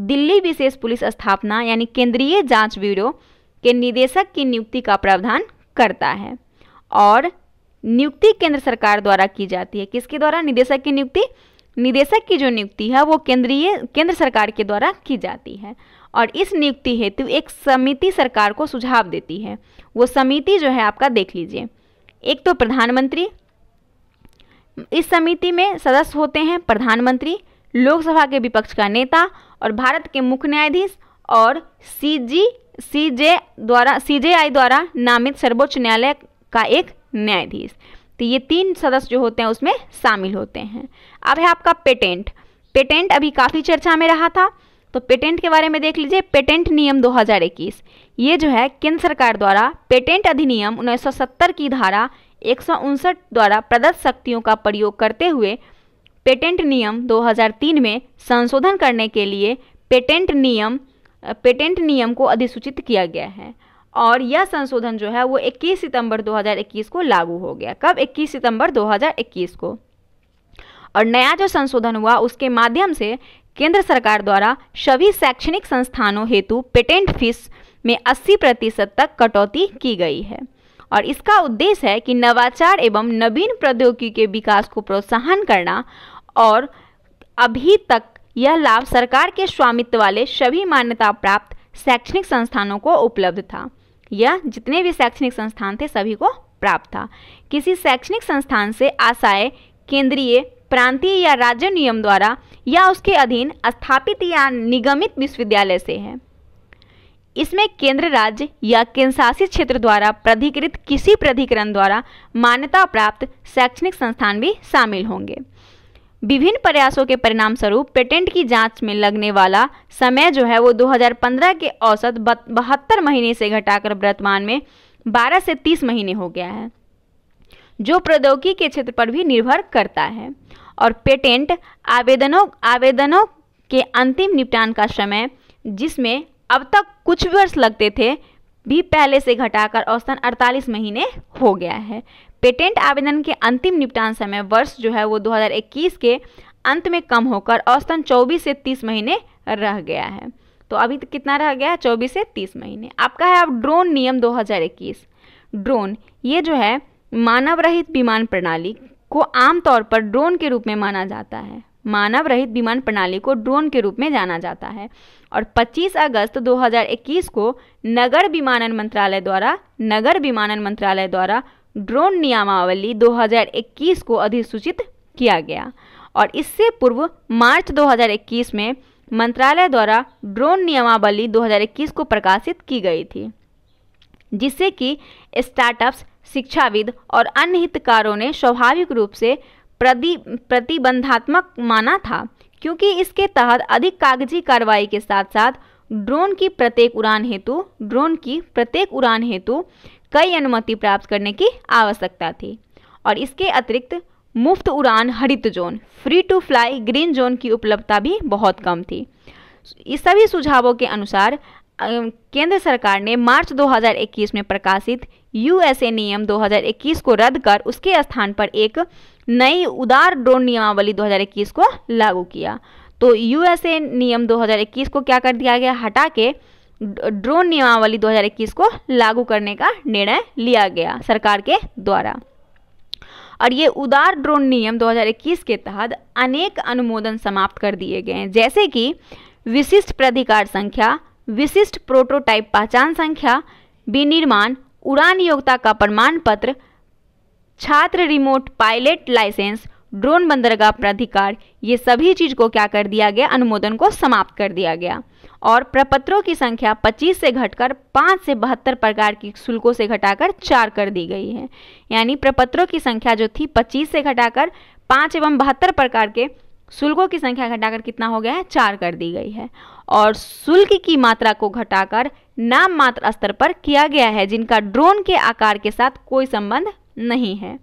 दिल्ली विशेष पुलिस स्थापना यानी केंद्रीय जांच ब्यूरो के निदेशक की नियुक्ति का प्रावधान करता है और नियुक्ति केंद्र सरकार द्वारा की जाती है किसके द्वारा निदेशक की नियुक्ति निदेशक की जो नियुक्ति है वो केंद्रीय केंद्र सरकार के द्वारा की जाती है और इस नियुक्ति हेतु एक समिति सरकार को सुझाव देती है वो समिति जो है आपका देख लीजिए एक तो प्रधानमंत्री इस समिति में सदस्य होते हैं प्रधानमंत्री लोकसभा के विपक्ष का नेता और भारत के मुख्य न्यायाधीश और सी जी सी जे द्वारा सी जे आई द्वारा नामित सर्वोच्च न्यायालय का एक न्यायाधीश तो ये तीन सदस्य जो होते हैं उसमें शामिल होते हैं अब है आपका पेटेंट पेटेंट अभी काफ़ी चर्चा में रहा था तो पेटेंट के बारे में देख लीजिए पेटेंट नियम 2021 ये जो है केंद्र सरकार द्वारा पेटेंट अधिनियम 1970 की धारा एक द्वारा प्रदत्त शक्तियों का प्रयोग करते हुए पेटेंट नियम 2003 में संशोधन करने के लिए पेटेंट नियम पेटेंट नियम को अधिसूचित किया गया है और यह संशोधन जो है वो 21 सितंबर 2021 को लागू हो गया कब 21 सितंबर 2021 को और नया जो संशोधन हुआ उसके माध्यम से केंद्र सरकार द्वारा सभी शैक्षणिक संस्थानों हेतु पेटेंट फीस में 80 प्रतिशत तक कटौती की गई है और इसका उद्देश्य है कि नवाचार एवं नवीन प्रौद्योगिकी के विकास को प्रोत्साहन करना और अभी तक यह लाभ सरकार के स्वामित्व वाले सभी मान्यता प्राप्त शैक्षणिक संस्थानों को उपलब्ध था यह जितने भी शैक्षणिक संस्थान थे सभी को प्राप्त था किसी शैक्षणिक संस्थान से आशाएं केंद्रीय प्रांतीय या राज्य नियम द्वारा या उसके अधीन स्थापित या निगमित विश्वविद्यालय से है इसमें केंद्र राज्य या केंद्रशासित क्षेत्र द्वारा प्राधिकृत किसी प्राधिकरण द्वारा मान्यता प्राप्त शैक्षणिक संस्थान भी शामिल होंगे विभिन्न प्रयासों के परिणाम स्वरूप पेटेंट की जांच में लगने वाला समय जो है वो 2015 के औसत बहत्तर महीने से घटाकर वर्तमान में 12 से 30 महीने हो गया है जो प्रौद्योगिकी के क्षेत्र पर भी निर्भर करता है और पेटेंट आवेदनों आवेदनों के अंतिम निपटान का समय जिसमें अब तक कुछ वर्ष लगते थे भी पहले से घटाकर औसतन 48 महीने हो गया है पेटेंट आवेदन के अंतिम निपटान समय वर्ष जो है वो 2021 के अंत में कम होकर औसतन 24 से 30 महीने रह गया है तो अभी कितना रह गया है 24 से 30 महीने आपका है अब ड्रोन नियम 2021 ड्रोन ये जो है मानव रहित विमान प्रणाली को आमतौर पर ड्रोन के रूप में माना जाता है मानव रहित विमान प्रणाली को ड्रोन के रूप में जाना जाता है और 25 अगस्त 2021 को नगर विमानन मंत्रालय द्वारा नगर विमानन मंत्रालय द्वारा ड्रोन नियमावली 2021 को अधिसूचित किया गया और इससे पूर्व मार्च 2021 में मंत्रालय द्वारा ड्रोन नियमावली 2021 को प्रकाशित की गई थी जिससे कि स्टार्टअप्स शिक्षाविद और अन्य हितकारों ने स्वाभाविक रूप से प्रति प्रतिबंधात्मक माना था क्योंकि इसके तहत अधिक कागजी कार्रवाई के साथ साथ ड्रोन की प्रत्येक उड़ान हेतु ड्रोन की प्रत्येक उड़ान हेतु कई अनुमति प्राप्त करने की आवश्यकता थी और इसके अतिरिक्त मुफ्त उड़ान हरित zone free to fly green zone की उपलब्धता भी बहुत कम थी इस सभी सुझावों के अनुसार केंद्र सरकार ने मार्च 2021 में प्रकाशित यूएसए नियम 2021 को रद्द कर उसके स्थान पर एक नई उदार ड्रोन नियमावली 2021 को लागू किया तो यूएसए नियम 2021 को क्या कर दिया गया हटा के ड्रोन नियमावली 2021 को लागू करने का निर्णय लिया गया सरकार के द्वारा और ये उदार ड्रोन नियम 2021 के तहत अनेक अनुमोदन समाप्त कर दिए गए हैं जैसे कि विशिष्ट प्राधिकार संख्या विशिष्ट प्रोटोटाइप पहचान संख्या विनिर्माण उड़ान योग्यता का प्रमाण पत्र छात्र रिमोट पायलट लाइसेंस ड्रोन बंदरगाह प्राधिकार ये सभी चीज़ को क्या कर दिया गया अनुमोदन को समाप्त कर दिया गया और प्रपत्रों की संख्या 25 से घटकर 5 से बहत्तर प्रकार की शुल्कों से घटाकर चार कर दी गई है यानी प्रपत्रों की संख्या जो थी 25 से घटाकर 5 एवं बहत्तर प्रकार के शुल्कों की संख्या घटाकर कितना हो गया है चार कर दी गई है और शुल्क की मात्रा को घटाकर नाम मात्र स्तर पर किया गया है जिनका ड्रोन के आकार के साथ कोई संबंध नहीं है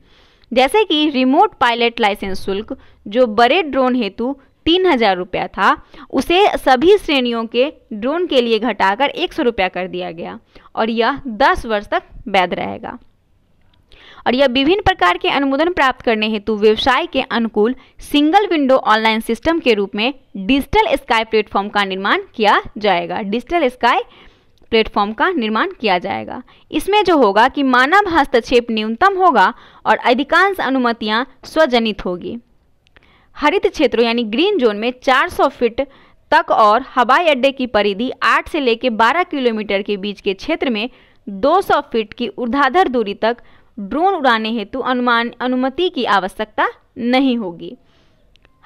जैसे कि रिमोट पायलट लाइसेंस शुल्क जो बड़े ड्रोन हेतु तीन हजार रुपया था उसे सभी श्रेणियों के ड्रोन के लिए घटाकर एक सौ रुपया कर दिया गया और यह दस वर्ष तक वैध रहेगा और यह विभिन्न प्रकार के अनुमोदन प्राप्त करने हेतु व्यवसाय के अनुकूल सिंगल विंडो ऑनलाइन सिस्टम के रूप में डिजिटल स्काई प्लेटफॉर्म का निर्माण किया जाएगा डिजिटल स्काई प्लेटफॉर्म का निर्माण किया जाएगा इसमें जो होगा कि मानव हस्तक्षेप न्यूनतम होगा और अधिकांश अनुमतियां स्वजनित होगी हरित क्षेत्रों यानी ग्रीन जोन में 400 फीट तक और हवाई अड्डे की परिधि 8 से लेकर 12 किलोमीटर के बीच के क्षेत्र में 200 फीट की ऊर्ध्वाधर दूरी तक ड्रोन उड़ाने हेतु अनुमान अनुमति की आवश्यकता नहीं होगी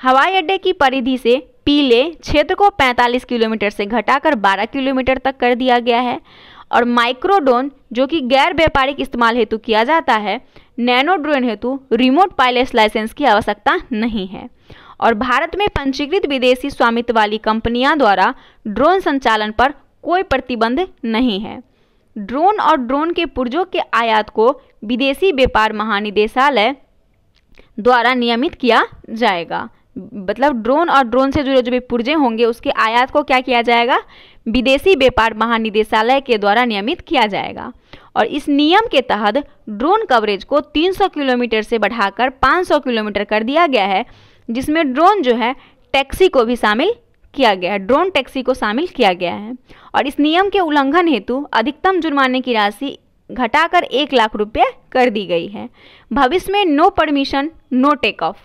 हवाई अड्डे की परिधि से पीले क्षेत्र को 45 किलोमीटर से घटाकर 12 किलोमीटर तक कर दिया गया है और माइक्रोड्रोन जो कि गैर व्यापारिक इस्तेमाल हेतु किया जाता है नैनो ड्रोन हेतु रिमोट पायलट लाइसेंस की आवश्यकता नहीं है और भारत में पंजीकृत विदेशी स्वामित्व वाली कंपनियां द्वारा ड्रोन संचालन पर कोई प्रतिबंध नहीं है ड्रोन और ड्रोन के पुर्जों के आयात को विदेशी व्यापार महानिदेशालय द्वारा नियमित किया जाएगा मतलब ड्रोन और ड्रोन से जुड़े जो भी पुर्जे होंगे उसके आयात को क्या किया जाएगा विदेशी व्यापार महानिदेशालय के द्वारा नियमित किया जाएगा और इस नियम के तहत ड्रोन कवरेज को 300 किलोमीटर से बढ़ाकर 500 किलोमीटर कर दिया गया है जिसमें ड्रोन जो है टैक्सी को भी शामिल किया गया है ड्रोन टैक्सी को शामिल किया गया है और इस नियम के उल्लंघन हेतु अधिकतम जुर्माने की राशि घटाकर एक लाख रुपये कर दी गई है भविष्य में no permission no take off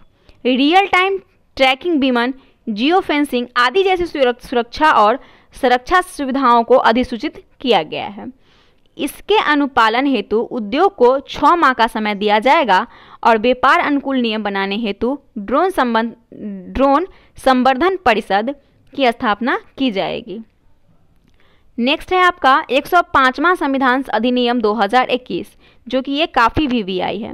real time tracking विमान जियो फेंसिंग आदि जैसी सुरक्षा और सुरक्षा सुविधाओं को अधिसूचित किया गया है इसके अनुपालन हेतु उद्योग को छः माह का समय दिया जाएगा और व्यापार अनुकूल नियम बनाने हेतु ड्रोन संबंध ड्रोन संवर्धन परिषद की स्थापना की जाएगी नेक्स्ट है आपका पाँचवा संविधान अधिनियम 2021 जो कि ये काफ़ी वीवीआई है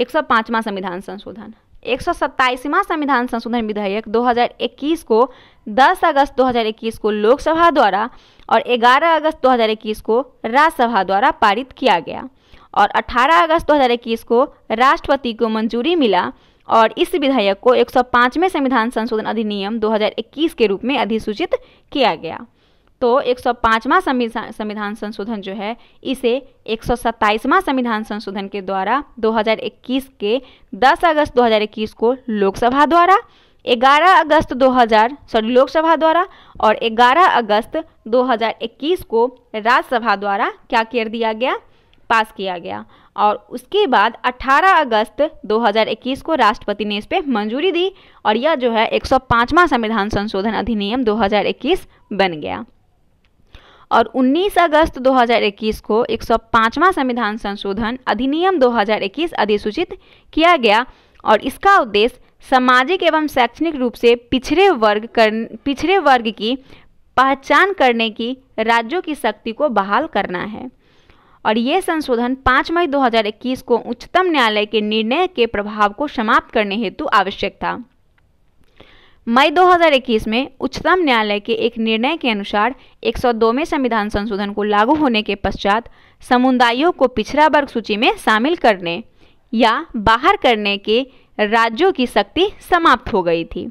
105वां संविधान संशोधन एक संविधान संशोधन विधेयक 2021 को 10 अगस्त 2021 को लोकसभा द्वारा और 11 अगस्त 2021 को राज्यसभा द्वारा पारित किया गया और 18 अगस्त 2021 को राष्ट्रपति को मंजूरी मिला और इस विधेयक को एक संविधान संशोधन अधिनियम 2021 के रूप में अधिसूचित किया गया तो एक सौ संविधान संशोधन जो है इसे एक सौ संविधान संशोधन के द्वारा 2021 के 10 अगस्त 2021 को लोकसभा द्वारा 11 अगस्त 2000 सॉरी लोकसभा द्वारा और 11 अगस्त 2021 को राज्यसभा द्वारा क्या कर दिया गया पास किया गया और उसके बाद 18 अगस्त 2021 को राष्ट्रपति ने इस पर मंजूरी दी और यह जो है एक संविधान संशोधन अधिनियम 2021 बन गया और 19 अगस्त 2021 को 105वां संविधान संशोधन अधिनियम 2021 अधिसूचित किया गया और इसका उद्देश्य सामाजिक एवं शैक्षणिक रूप से पिछड़े वर्ग कर पिछड़े वर्ग की पहचान करने की राज्यों की शक्ति को बहाल करना है और ये संशोधन 5 मई 2021 को उच्चतम न्यायालय के निर्णय के प्रभाव को समाप्त करने हेतु आवश्यक था मई 2021 में उच्चतम न्यायालय के एक निर्णय के अनुसार 102 में संविधान संशोधन को लागू होने के पश्चात समुदायों को पिछड़ा वर्ग सूची में शामिल करने या बाहर करने के राज्यों की शक्ति समाप्त हो गई थी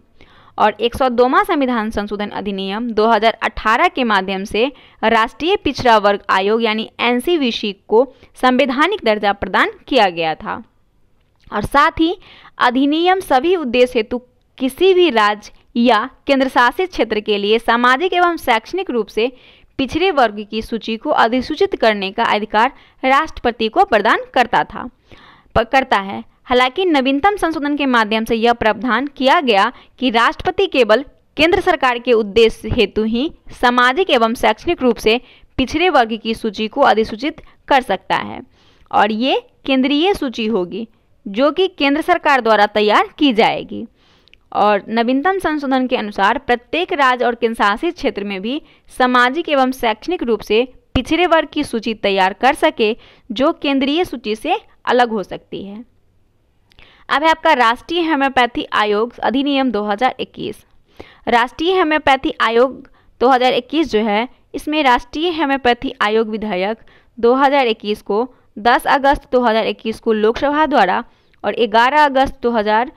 और 102वां संविधान संशोधन अधिनियम 2018 के माध्यम से राष्ट्रीय पिछड़ा वर्ग आयोग यानी एन को संवैधानिक दर्जा प्रदान किया गया था और साथ ही अधिनियम सभी उद्देश्य हेतु किसी भी राज्य या केंद्रशासित क्षेत्र के लिए सामाजिक एवं शैक्षणिक रूप से पिछड़े वर्ग की सूची को अधिसूचित करने का अधिकार राष्ट्रपति को प्रदान करता था करता है हालांकि नवीनतम संशोधन के माध्यम से यह प्रावधान किया गया कि राष्ट्रपति केवल केंद्र सरकार के उद्देश्य हेतु ही सामाजिक एवं शैक्षणिक रूप से पिछड़े वर्ग की सूची को अधिसूचित कर सकता है और ये केंद्रीय सूची होगी जो कि केंद्र सरकार द्वारा तैयार की जाएगी और नवीनतम संशोधन के अनुसार प्रत्येक राज्य और केंद्रशासित क्षेत्र में भी सामाजिक एवं शैक्षणिक रूप से पिछड़े वर्ग की सूची तैयार कर सके जो केंद्रीय सूची से अलग हो सकती है अब है आपका राष्ट्रीय होम्योपैथी आयोग अधिनियम 2021 राष्ट्रीय होम्योपैथी आयोग 2021 जो है इसमें राष्ट्रीय होम्योपैथी आयोग विधेयक 2021 को 10 अगस्त 2021 को लोकसभा द्वारा और 11 अगस्त 2000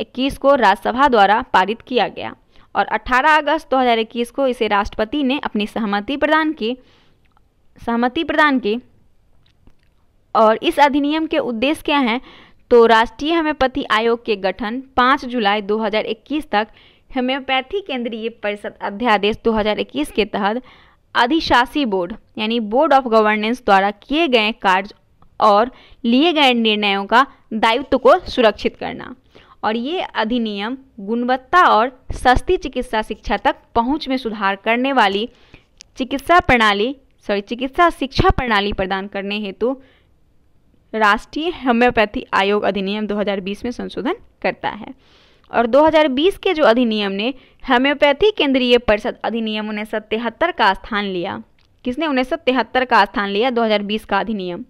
इक्कीस को राज्यसभा द्वारा पारित किया गया और 18 अगस्त 2021 को इसे राष्ट्रपति ने अपनी सहमति प्रदान की सहमति प्रदान की और इस अधिनियम के उद्देश्य क्या हैं तो राष्ट्रीय होम्योपैथी आयोग के गठन 5 जुलाई 2021 तक होम्योपैथी केंद्रीय परिषद अध्यादेश 2021 के तहत अधिशासी बोर्ड यानी बोर्ड ऑफ गवर्नेंस द्वारा किए गए कार्य और लिए गए निर्णयों का दायित्व को सुरक्षित करना और ये अधिनियम गुणवत्ता और सस्ती चिकित्सा शिक्षा तक पहुंच में सुधार करने वाली चिकित्सा प्रणाली सॉरी चिकित्सा शिक्षा प्रणाली प्रदान करने हेतु राष्ट्रीय होम्योपैथी आयोग अधिनियम 2020 में संशोधन करता है और 2020 के जो अधिनियम ने होम्योपैथी केंद्रीय परिषद अधिनियम उन्नीस का स्थान लिया किसने उन्नीस का स्थान लिया 2020 का अधिनियम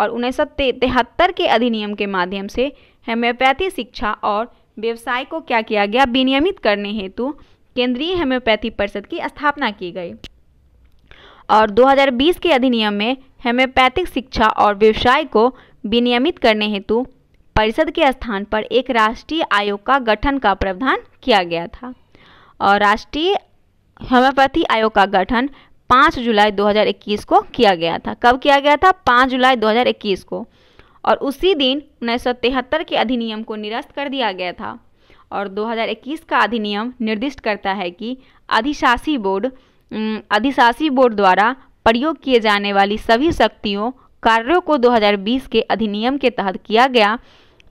और उन्नीस के अधिनियम के माध्यम से हेम्योपैथी शिक्षा और व्यवसाय को क्या किया गया विनियमित करने हेतु केंद्रीय हेम्योपैथी परिषद की स्थापना की गई और 2020 के अधिनियम में हेम्योपैथिक शिक्षा और व्यवसाय को विनियमित करने हेतु परिषद के स्थान पर एक राष्ट्रीय आयोग का गठन का प्रावधान किया गया था और राष्ट्रीय होम्योपैथी आयोग का गठन 5 जुलाई 2021 को किया गया था कब किया गया था 5 जुलाई 2021 को और उसी दिन उन्नीस के अधिनियम को निरस्त कर दिया गया था और 2021 का अधिनियम निर्दिष्ट करता है कि अधिशासी बोर्ड अधिशासी बोर्ड द्वारा प्रयोग किए जाने वाली सभी शक्तियों कार्यों को 2020 के अधिनियम के तहत किया गया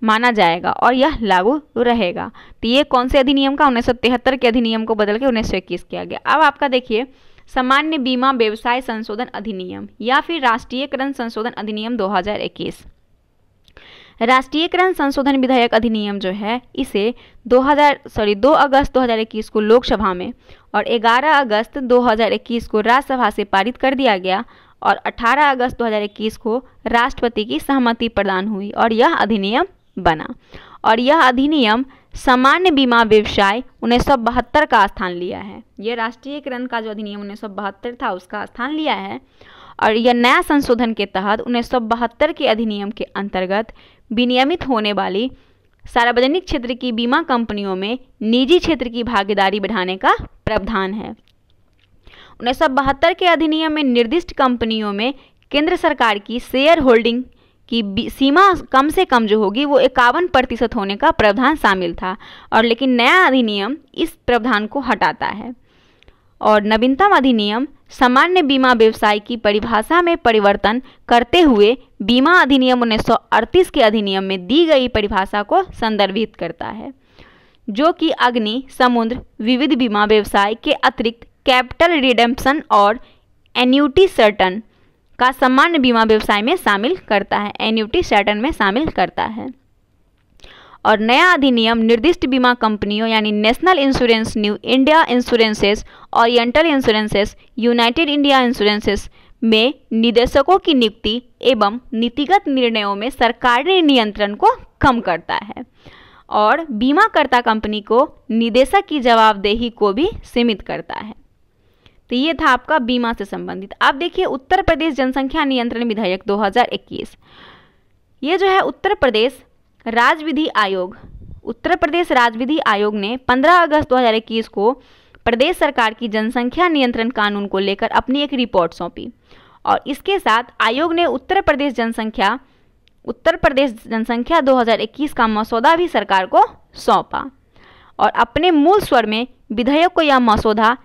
माना जाएगा और यह लागू रहेगा तो ये कौन से अधिनियम का उन्नीस के अधिनियम को बदल के उन्नीस किया गया अब आपका देखिए सामान्य बीमा व्यवसाय संशोधन अधिनियम या फिर राष्ट्रीयकरण संशोधन अधिनियम 2021 राष्ट्रीयकरण संशोधन विधेयक अधिनियम जो है इसे 2000 सॉरी 2 अगस्त 2021 को लोकसभा में और 11 अगस्त 2021 को राज्यसभा से पारित कर दिया गया और 18 अगस्त 2021 को राष्ट्रपति की सहमति प्रदान हुई और यह अधिनियम बना और यह अधिनियम सामान्य बीमा व्यवसाय उन्नीस का स्थान लिया है यह राष्ट्रीयकरण का जो अधिनियम उन्नीस था उसका स्थान लिया है और यह नया संशोधन के तहत उन्नीस के अधिनियम के अंतर्गत विनियमित होने वाली सार्वजनिक क्षेत्र की बीमा कंपनियों में निजी क्षेत्र की भागीदारी बढ़ाने का प्रावधान है उन्नीस के अधिनियम में निर्दिष्ट कंपनियों में केंद्र सरकार की शेयर होल्डिंग की सीमा कम से कम जो होगी वो इक्यावन प्रतिशत होने का प्रावधान शामिल था और लेकिन नया अधिनियम इस प्रावधान को हटाता है और नवीनतम अधिनियम सामान्य बीमा व्यवसाय की परिभाषा में परिवर्तन करते हुए बीमा अधिनियम 1938 के अधिनियम में दी गई परिभाषा को संदर्भित करता है जो कि अग्नि समुद्र विविध बीमा व्यवसाय के अतिरिक्त कैपिटल रिडेम्पशन और एन्यूटी सर्टन का सामान्य बीमा व्यवसाय में शामिल करता है एन्यूटी सर्टन में शामिल करता है और नया अधिनियम निर्दिष्ट बीमा कंपनियों यानी national insurance new India insurances oriental insurances united India insurances में निदेशकों की नियुक्ति एवं नीतिगत निर्णयों में सरकारी नियंत्रण को कम करता है और बीमाकर्ता कंपनी को निदेशक की जवाबदेही को भी सीमित करता है तो ये था आपका बीमा से संबंधित आप देखिए उत्तर प्रदेश जनसंख्या नियंत्रण विधेयक 2021 ये जो है उत्तर प्रदेश राज्य विधि आयोग उत्तर प्रदेश राज्य विधि आयोग ने 15 अगस्त 2021 को प्रदेश सरकार की जनसंख्या नियंत्रण कानून को लेकर अपनी एक रिपोर्ट सौंपी और इसके साथ आयोग ने उत्तर प्रदेश जनसंख्या उत्तर प्रदेश जनसंख्या 2021 का मसौदा भी सरकार को सौंपा और अपने मूल स्वर में विधेयक को यह मसौदा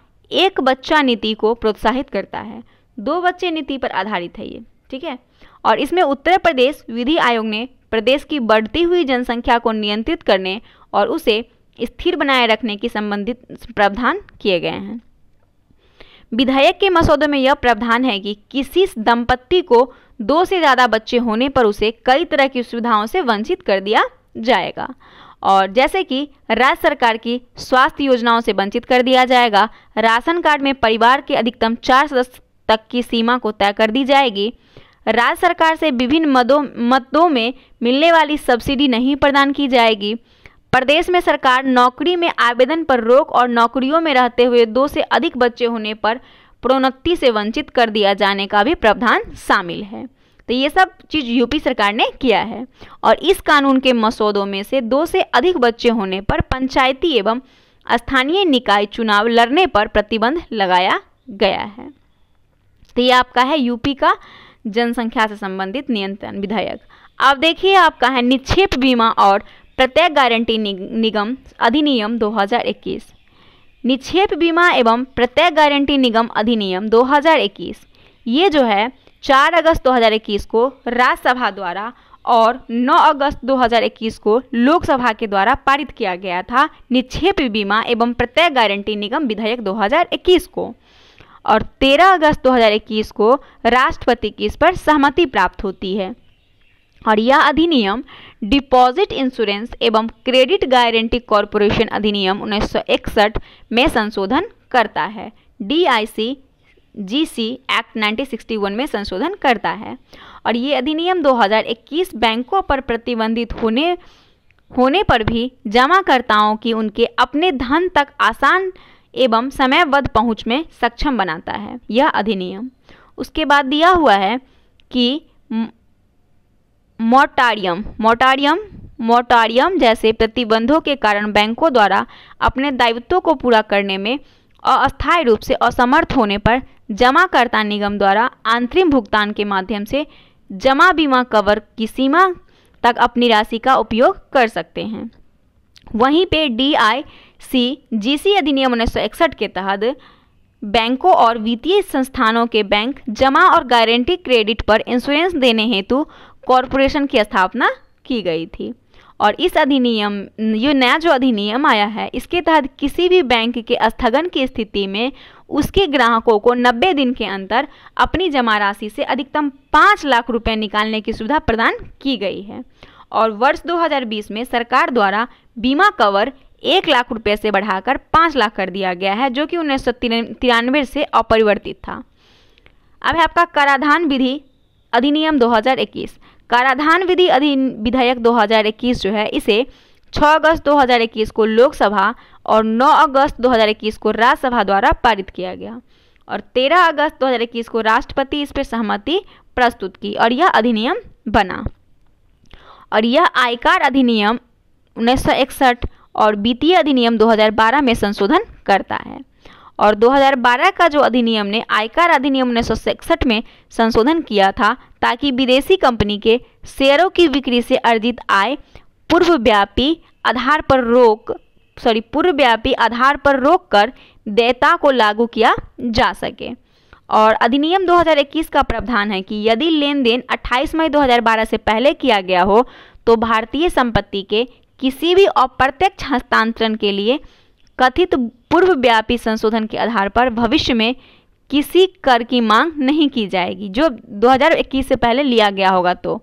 एक बच्चा नीति को प्रोत्साहित करता है दो बच्चे नीति पर आधारित है ये ठीक है और इसमें उत्तर प्रदेश विधि आयोग ने प्रदेश की बढ़ती हुई जनसंख्या को नियंत्रित करने और उसे स्थिर बनाए रखने की संबंधित प्रावधान किए गए हैं विधेयक के मसौदे में यह प्रावधान है कि किसी दंपत्ति को दो से ज़्यादा बच्चे होने पर उसे कई तरह की सुविधाओं से वंचित कर दिया जाएगा और जैसे कि राज्य सरकार की स्वास्थ्य योजनाओं से वंचित कर दिया जाएगा राशन कार्ड में परिवार के अधिकतम चार सदस्य तक की सीमा को तय कर दी जाएगी राज्य सरकार से विभिन्न मदों मतों में मिलने वाली सब्सिडी नहीं प्रदान की जाएगी प्रदेश में सरकार नौकरी में आवेदन पर रोक और नौकरियों में रहते हुए दो से अधिक बच्चे होने पर प्रोन्नति से वंचित कर दिया जाने का भी प्रावधान शामिल है तो ये सब चीज़ यूपी सरकार ने किया है और इस कानून के मसौदों में से दो से अधिक बच्चे होने पर पंचायती एवं स्थानीय निकाय चुनाव लड़ने पर प्रतिबंध लगाया गया है तो ये आपका है यूपी का जनसंख्या से संबंधित नियंत्रण विधेयक अब देखिए आपका है निक्षेप बीमा और प्रत्यय गारंटी निगम अधिनियम 2021 निक्षेप बीमा एवं प्रत्यय गारंटी निगम अधिनियम 2021 ये जो है 4 अगस्त 2021 को राज्यसभा द्वारा और 9 अगस्त 2021 को लोकसभा के द्वारा पारित किया गया था निक्षेप बीमा एवं प्रत्यय गारंटी निगम विधेयक 2021 को और 13 अगस्त 2021 को राष्ट्रपति की इस पर सहमति प्राप्त होती है और यह अधिनियम डिपॉजिट इंश्योरेंस एवं क्रेडिट गारंटी कॉरपोरेशन अधिनियम 1961 में संशोधन करता है D I C ji C act 1961 में संशोधन करता है और ये अधिनियम 2021 बैंकों पर प्रतिबंधित होने होने पर भी जमाकर्ताओं की उनके अपने धन तक आसान एवं समयबद्ध पहुंच में सक्षम बनाता है यह अधिनियम उसके बाद दिया हुआ है कि मोटारियम मोटारियम मोटारियम जैसे प्रतिबंधों के कारण बैंकों द्वारा अपने दायित्वों को पूरा करने में अस्थायी रूप से असमर्थ होने पर जमाकर्ता निगम द्वारा अंतरिम भुगतान के माध्यम से जमा बीमा कवर की सीमा तक अपनी राशि का उपयोग कर सकते हैं वहीं पे डी आई सी जीसी अधिनियम उन्नीस के तहत बैंकों और वित्तीय संस्थानों के बैंक जमा और गारंटी क्रेडिट पर इंश्योरेंस देने हेतु कॉरपोरेशन की स्थापना की गई थी और इस अधिनियम ये नया जो अधिनियम आया है इसके तहत किसी भी बैंक के स्थगन की स्थिति में उसके ग्राहकों को 90 दिन के अंतर अपनी जमा राशि से अधिकतम 5 लाख रुपए निकालने की सुविधा प्रदान की गई है और वर्ष 2020 में सरकार द्वारा बीमा कवर एक लाख रुपये से बढ़ाकर पाँच लाख कर दिया गया है जो कि उन्नीस से अपरिवर्तित था अब है आपका कराधान विधि अधिनियम 2021 कराधान विधि अधिन विधेयक 2021 जो है इसे 6 अगस्त 2021 को लोकसभा और 9 अगस्त 2021 को राज्यसभा द्वारा पारित किया गया और 13 अगस्त 2021 को राष्ट्रपति इस पर सहमति प्रस्तुत की और यह अधिनियम बना और यह आयकर अधिनियम उन्नीस और वित्तीय अधिनियम 2012 में संशोधन करता है और 2012 का जो अधिनियम ने आयकर अधिनियम उन्नीस में संशोधन किया था ताकि विदेशी कंपनी के शेयरों की बिक्री से अर्जित आय पूर्वव्यापी आधार पर रोक सॉरी पूर्वव्यापी आधार पर रोक कर देयता को लागू किया जा सके और अधिनियम 2021 का प्रावधान है कि यदि लेन देन अट्ठाईस मई 2012 से पहले किया गया हो तो भारतीय संपत्ति के किसी भी अप्रत्यक्ष हस्तांतरण के लिए कथित पूर्वव्यापी संशोधन के आधार पर भविष्य में किसी कर की मांग नहीं की जाएगी जो 2021 से पहले लिया गया होगा तो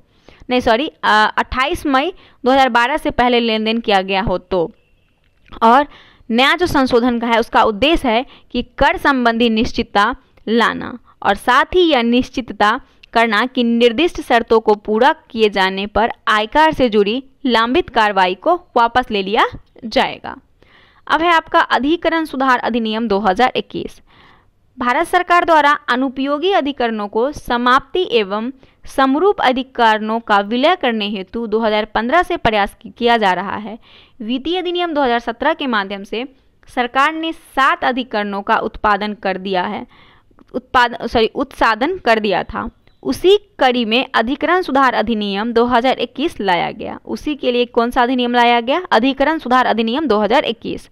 नहीं सॉरी 28 मई 2012 से पहले लेन देन किया गया हो तो और नया जो संशोधन का है उसका उद्देश्य है कि कर संबंधी निश्चितता लाना और साथ ही यह निश्चितता करना कि निर्दिष्ट शर्तों को पूरा किए जाने पर आयकर से जुड़ी लंबित कार्रवाई को वापस ले लिया जाएगा अब है आपका अधिकरण सुधार अधिनियम 2021 भारत सरकार द्वारा अनुपयोगी अधिकरणों को समाप्ति एवं समरूप अधिकरणों का विलय करने हेतु 2015 से प्रयास किया जा रहा है वित्तीय अधिनियम 2017 के माध्यम से सरकार ने सात अधिकरणों का उत्पादन कर दिया है उत्पाद सॉरी उत्साधन कर दिया था उसी कड़ी में अधिकरण सुधार अधिनियम 2021 लाया गया उसी के लिए कौन सा अधिनियम लाया गया अधिकरण सुधार अधिनियम 2021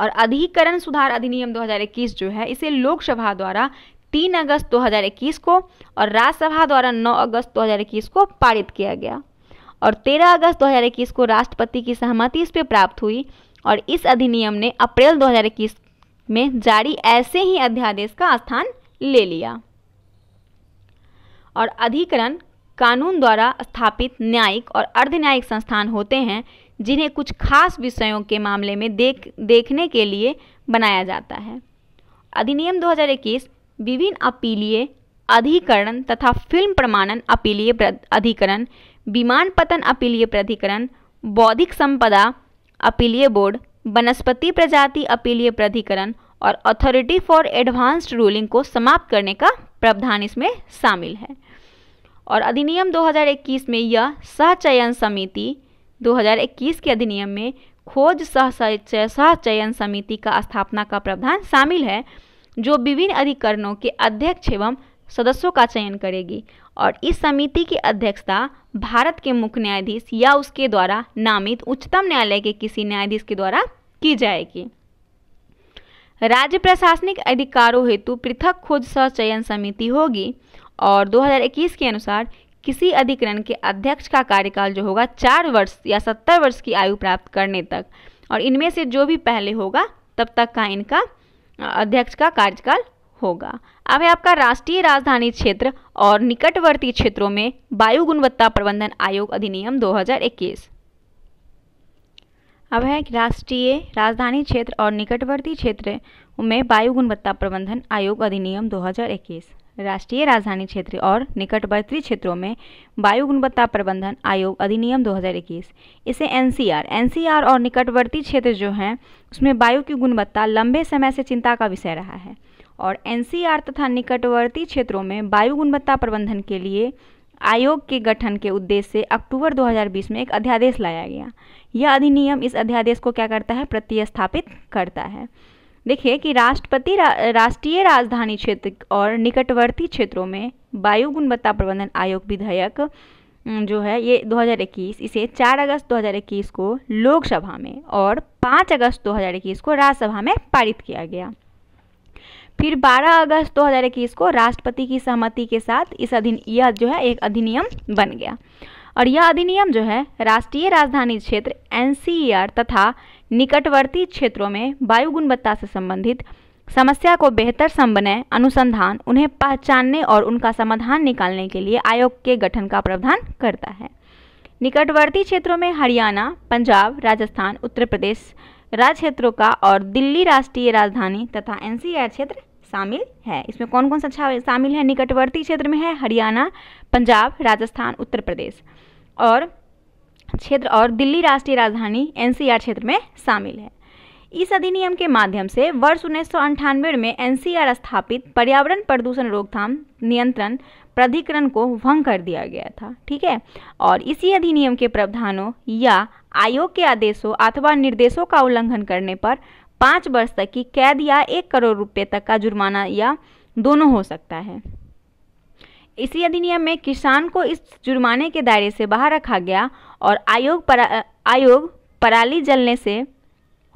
और अधिकरण सुधार अधिनियम 2021 जो है इसे लोकसभा द्वारा 3 अगस्त 2021 को और राज्यसभा द्वारा 9 अगस्त 2021 को पारित किया गया और 13 अगस्त 2021 को राष्ट्रपति की सहमति इस पर प्राप्त हुई और इस अधिनियम ने अप्रैल 2021 में जारी ऐसे ही अध्यादेश का स्थान ले लिया और अधिकरण कानून द्वारा स्थापित न्यायिक और अर्ध न्यायिक संस्थान होते हैं जिन्हें कुछ खास विषयों के मामले में देख देखने के लिए बनाया जाता है अधिनियम 2021 विभिन्न अपीलीय अधिकरण तथा फिल्म प्रमाणन अपीलीय अधिकरण विमान पतन अपीलीय प्राधिकरण बौद्धिक संपदा अपीलीय बोर्ड वनस्पति प्रजाति अपीलीय प्राधिकरण और अथॉरिटी फॉर एडवांस्ड रूलिंग को समाप्त करने का प्रावधान इसमें शामिल है और अधिनियम 2021 में यह सहचयन समिति 2021 के अधिनियम में खोज सह सहचयन समिति का स्थापना का प्रावधान शामिल है जो विभिन्न अधिकरणों के अध्यक्ष एवं सदस्यों का चयन करेगी और इस समिति की अध्यक्षता भारत के मुख्य न्यायाधीश या उसके द्वारा नामित उच्चतम न्यायालय के किसी न्यायाधीश के द्वारा की जाएगी राज्य प्रशासनिक अधिकारों हेतु पृथक खोज सह चयन समिति होगी और 2021 के अनुसार किसी अधिकरण के अध्यक्ष का कार्यकाल जो होगा चार वर्ष या सत्तर वर्ष की आयु प्राप्त करने तक और इनमें से जो भी पहले होगा तब तक का इनका अध्यक्ष का कार्यकाल होगा अब है आपका राष्ट्रीय राजधानी क्षेत्र और निकटवर्ती क्षेत्रों में वायु गुणवत्ता प्रबंधन आयोग अधिनियम 2021 अब है राष्ट्रीय राजधानी क्षेत्र और निकटवर्ती क्षेत्र में वायु गुणवत्ता प्रबंधन आयोग अधिनियम राष्ट्रीय राजधानी क्षेत्र और निकटवर्ती क्षेत्रों में वायु गुणवत्ता प्रबंधन आयोग अधिनियम 2021 इसे एनसीआर एनसीआर और निकटवर्ती क्षेत्र जो हैं उसमें वायु की गुणवत्ता लंबे समय से चिंता का विषय रहा है और एनसीआर तथा निकटवर्ती क्षेत्रों में वायु गुणवत्ता प्रबंधन के लिए आयोग के गठन के उद्देश्य से अक्टूबर 2020 में एक अध्यादेश लाया गया यह अधिनियम इस अध्यादेश को क्या करता है प्रतिस्थापित करता है देखिए कि राष्ट्रपति रा, राष्ट्रीय राजधानी क्षेत्र और निकटवर्ती क्षेत्रों में वायु गुणवत्ता प्रबंधन आयोग विधेयक जो है ये 2021 इसे 4 अगस्त 2021 को लोकसभा में और 5 अगस्त 2021 को राज्यसभा में पारित किया गया फिर 12 अगस्त 2021 को राष्ट्रपति की सहमति के साथ इस अधिन यह जो है एक अधिनियम बन गया और यह अधिनियम जो है राष्ट्रीय राजधानी क्षेत्र एनसीईआर तथा निकटवर्ती क्षेत्रों में वायु गुणवत्ता से संबंधित समस्या को बेहतर समन्वय अनुसंधान उन्हें पहचानने और उनका समाधान निकालने के लिए आयोग के गठन का प्रावधान करता है निकटवर्ती क्षेत्रों में हरियाणा पंजाब राजस्थान उत्तर प्रदेश राज्य क्षेत्रों का और दिल्ली राष्ट्रीय राजधानी तथा एनसीआर क्षेत्र शामिल है इसमें कौन कौन सा शामिल है निकटवर्ती क्षेत्र में है हरियाणा पंजाब राजस्थान उत्तर प्रदेश और क्षेत्र और दिल्ली राष्ट्रीय राजधानी एनसीआर क्षेत्र में शामिल है इस अधिनियम के माध्यम से वर्ष उन्नीस में एनसीआर स्थापित पर्यावरण प्रदूषण रोकथाम नियंत्रण प्राधिकरण को भंग कर दिया गया था ठीक है और इसी अधिनियम के प्रावधानों या आयोग के आदेशों अथवा निर्देशों का उल्लंघन करने पर पाँच वर्ष तक की कैद या एक करोड़ रुपये तक का जुर्माना या दोनों हो सकता है इसी अधिनियम में किसान को इस जुर्माने के दायरे से बाहर रखा गया और आयोग परा, आयोग पराली जलने से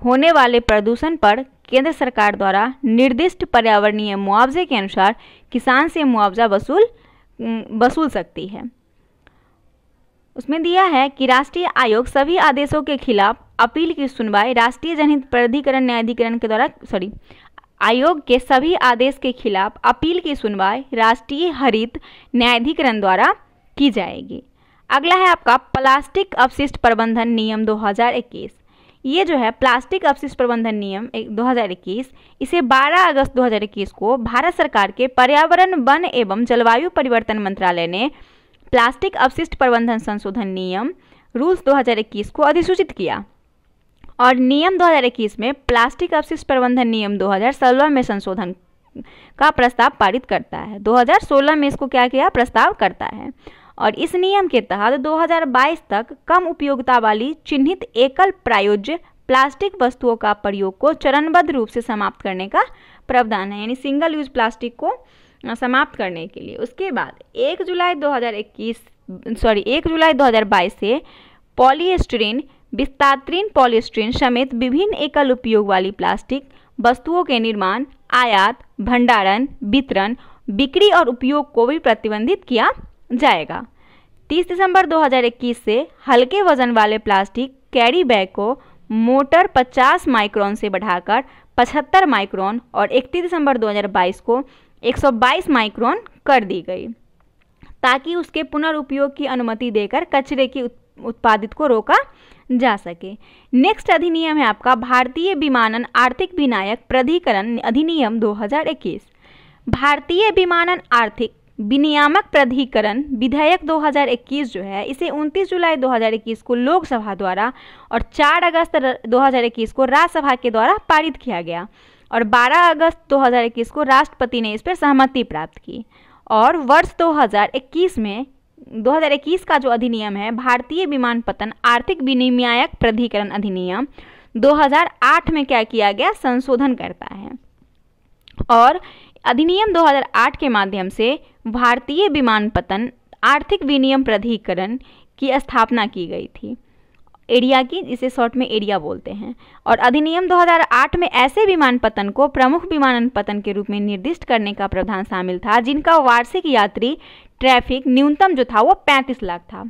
होने वाले प्रदूषण पर केंद्र सरकार द्वारा निर्दिष्ट पर्यावरणीय मुआवजे के अनुसार किसान से मुआवजा वसूल वसूल सकती है उसमें दिया है कि राष्ट्रीय आयोग सभी आदेशों के खिलाफ अपील की सुनवाई राष्ट्रीय जनहित प्राधिकरण न्यायाधिकरण के द्वारा सॉरी आयोग के सभी आदेश के खिलाफ अपील की सुनवाई राष्ट्रीय हरित न्यायाधिकरण द्वारा की जाएगी अगला है आपका प्लास्टिक अपशिष्ट प्रबंधन नियम 2021 ये जो है प्लास्टिक अपशिष्ट प्रबंधन नियम 2021 इसे 12 अगस्त 2021 को भारत सरकार के पर्यावरण वन एवं जलवायु परिवर्तन मंत्रालय ने प्लास्टिक अपशिष्ट प्रबंधन संशोधन नियम रूल्स 2021 को अधिसूचित किया और नियम 2021 में प्लास्टिक अवशिष्ट प्रबंधन नियम 2016 में संशोधन का प्रस्ताव पारित करता है 2016 में इसको क्या किया प्रस्ताव करता है और इस नियम के तहत 2022 तक कम उपयोगिता वाली चिन्हित एकल प्रायोज्य प्लास्टिक वस्तुओं का प्रयोग को चरणबद्ध रूप से समाप्त करने का प्रावधान है यानी सिंगल यूज प्लास्टिक को समाप्त करने के लिए उसके बाद 1 जुलाई 2021 सॉरी 1 जुलाई 2022 से पॉलीस्ट्रीन विस्तात्रीन पॉलिस्ट्रीन समेत विभिन्न एकल उपयोग वाली प्लास्टिक वस्तुओं के निर्माण आयात भंडारण वितरण बिक्री और उपयोग को भी प्रतिबंधित किया जाएगा 30 दिसंबर 2021 से हल्के वजन वाले प्लास्टिक कैरी बैग को मोटर 50 माइक्रोन से बढ़ाकर 75 माइक्रोन और 31 दिसंबर 2022 को 122 माइक्रोन कर दी गई ताकि उसके पुनर्उपयोग की अनुमति देकर कचरे की उत्पादित को रोका जा सके नेक्स्ट अधिनियम है आपका भारतीय विमानन आर्थिक विनायक प्राधिकरण अधिनियम 2021 भारतीय विमानन आर्थिक विनियामक प्राधिकरण विधेयक 2021 जो है इसे 29 जुलाई 2021 को लोकसभा द्वारा और 4 अगस्त 2021 को राज्यसभा के द्वारा पारित किया गया और 12 अगस्त 2021 को राष्ट्रपति ने इस पर सहमति प्राप्त की और वर्ष 2021 में 2021 का जो अधिनियम है भारतीय विमानपतन आर्थिक विनिमयक प्राधिकरण अधिनियम 2008 में क्या किया गया संशोधन करता है और अधिनियम 2008 के माध्यम से भारतीय विमानपतन आर्थिक विनियम प्राधिकरण की स्थापना की गई थी एरिया की इसे शॉर्ट में एरिया बोलते हैं और अधिनियम 2008 में ऐसे विमान पतन को प्रमुख विमानन पतन के रूप में निर्दिष्ट करने का प्रावधान शामिल था जिनका वार्षिक यात्री ट्रैफिक न्यूनतम जो था वो पैंतीस लाख था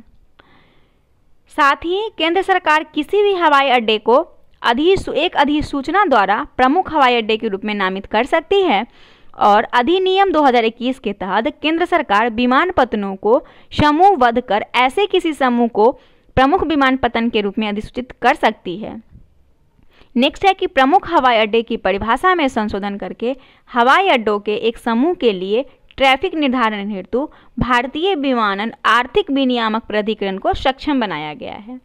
साथ ही केंद्र सरकार किसी भी हवाई अड्डे को अधिसू एक अधिसूचना द्वारा प्रमुख हवाई अड्डे के रूप में नामित कर सकती है और अधिनियम 2021 के तहत केंद्र सरकार विमान पतनों को समूहबद्ध कर ऐसे किसी समूह को प्रमुख विमान पतन के रूप में अधिसूचित कर सकती है नेक्स्ट है कि प्रमुख हवाई अड्डे की परिभाषा में संशोधन करके हवाई अड्डों के एक समूह के लिए ट्रैफिक निर्धारण हेतु भारतीय विमानन आर्थिक विनियामक प्राधिकरण को सक्षम बनाया गया है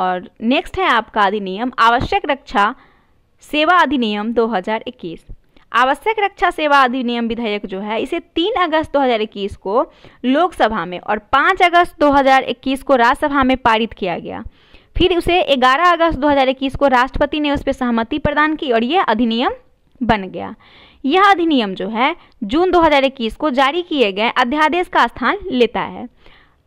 और नेक्स्ट है आपका अधिनियम आवश्यक रक्षा सेवा अधिनियम 2021 आवश्यक रक्षा सेवा अधिनियम विधेयक जो है इसे 3 अगस्त 2021 को लोकसभा में और 5 अगस्त 2021 को राज्यसभा में पारित किया गया फिर उसे 11 अगस्त 2021 को राष्ट्रपति ने उस पर सहमति प्रदान की और यह अधिनियम बन गया यह अधिनियम जो है जून 2021 को जारी किए गए अध्यादेश का स्थान लेता है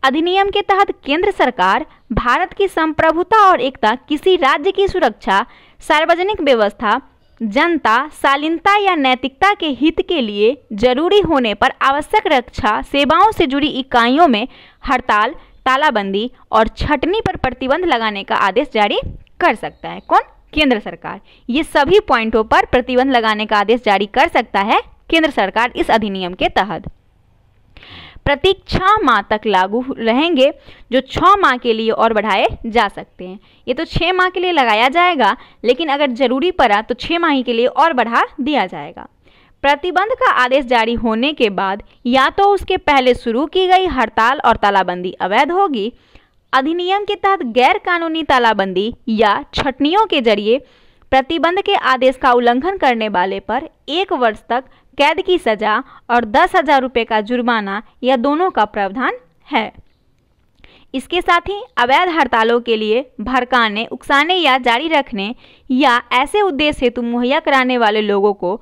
अधिनियम के तहत केंद्र सरकार भारत की संप्रभुता और एकता किसी राज्य की सुरक्षा सार्वजनिक व्यवस्था जनता शालीनता या नैतिकता के हित के लिए जरूरी होने पर आवश्यक रक्षा सेवाओं से जुड़ी इकाइयों में हड़ताल तालाबंदी और छटनी पर प्रतिबंध लगाने का आदेश जारी कर सकता है कौन केंद्र सरकार ये सभी पॉइंटों पर प्रतिबंध लगाने का आदेश जारी कर सकता है केंद्र सरकार इस अधिनियम के तहत प्रतीक छह माह तक लागू रहेंगे जो छ माह के लिए और बढ़ाए जा सकते हैं ये तो छह माह के लिए लगाया जाएगा लेकिन अगर जरूरी पड़ा तो छह माह के लिए और बढ़ा दिया जाएगा प्रतिबंध का आदेश जारी होने के बाद या तो उसके पहले शुरू की गई हड़ताल और तालाबंदी अवैध होगी अधिनियम के तहत गैर कानूनी तालाबंदी या छटनियों के जरिए प्रतिबंध के आदेश का उल्लंघन करने वाले पर एक वर्ष तक कैद की सजा और दस हजार रुपये का जुर्माना या दोनों का प्रावधान है इसके साथ ही अवैध हड़तालों के लिए भड़काने उकसाने या जारी रखने या ऐसे उद्देश्य हेतु मुहैया कराने वाले लोगों को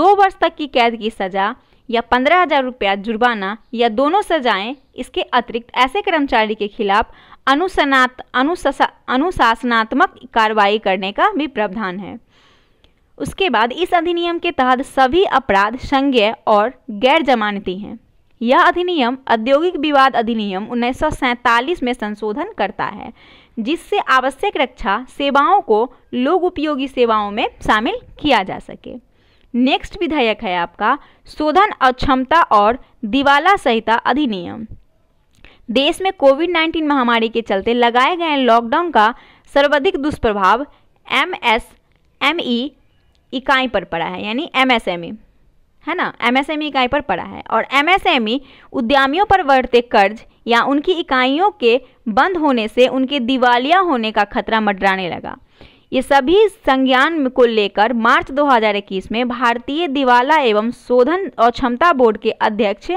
दो वर्ष तक की कैद की सजा या पंद्रह हजार रुपया जुर्माना या दोनों सजाएं इसके अतिरिक्त ऐसे कर्मचारी के खिलाफ अनुसनात अनुससा अनुशासनात्मक कार्रवाई करने का भी प्रावधान है उसके बाद इस अधिनियम के तहत सभी अपराध संज्ञ और गैर जमानती हैं यह अधिनियम औद्योगिक विवाद अधिनियम उन्नीस में संशोधन करता है जिससे आवश्यक रक्षा सेवाओं को लोग उपयोगी सेवाओं में शामिल किया जा सके नेक्स्ट विधेयक है आपका शोधन अक्षमता और दिवाला संहिता अधिनियम देश में कोविड 19 महामारी के चलते लगाए गए लॉकडाउन का सर्वाधिक दुष्प्रभाव एम एस एम ई इकाई पर पड़ा है यानी एम एस एम ई है ना एमएसएमई इकाई पर पड़ा है और एमएसएमई उद्यमियों पर बढ़ते कर्ज या उनकी इकाइयों के बंद होने से उनके दिवालिया होने का खतरा मंडराने लगा ये सभी संज्ञान को लेकर मार्च 2021 में भारतीय दिवाला एवं शोधन और क्षमता बोर्ड के अध्यक्ष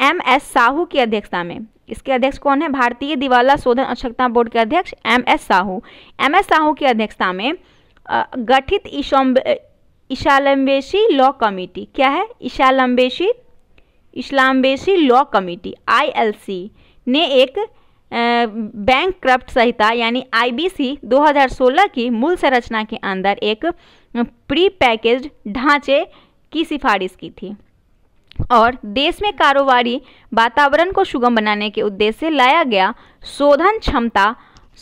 एम एस साहू की अध्यक्षता में इसके अध्यक्ष कौन है भारतीय दिवाला शोधन अक्षकता बोर्ड के अध्यक्ष M S Sahu M S Sahu की अध्यक्षता में गठित ईशालम्बेशी लॉ कमेटी क्या है insolvency insolvency law committee ILC ने एक बैंक क्रप्ट संहिता यानी आईबीसी 2016 की मूल संरचना के अंदर एक प्री पैकेज ढांचे की सिफारिश की थी और देश में कारोबारी वातावरण को सुगम बनाने के उद्देश्य से लाया गया शोधन क्षमता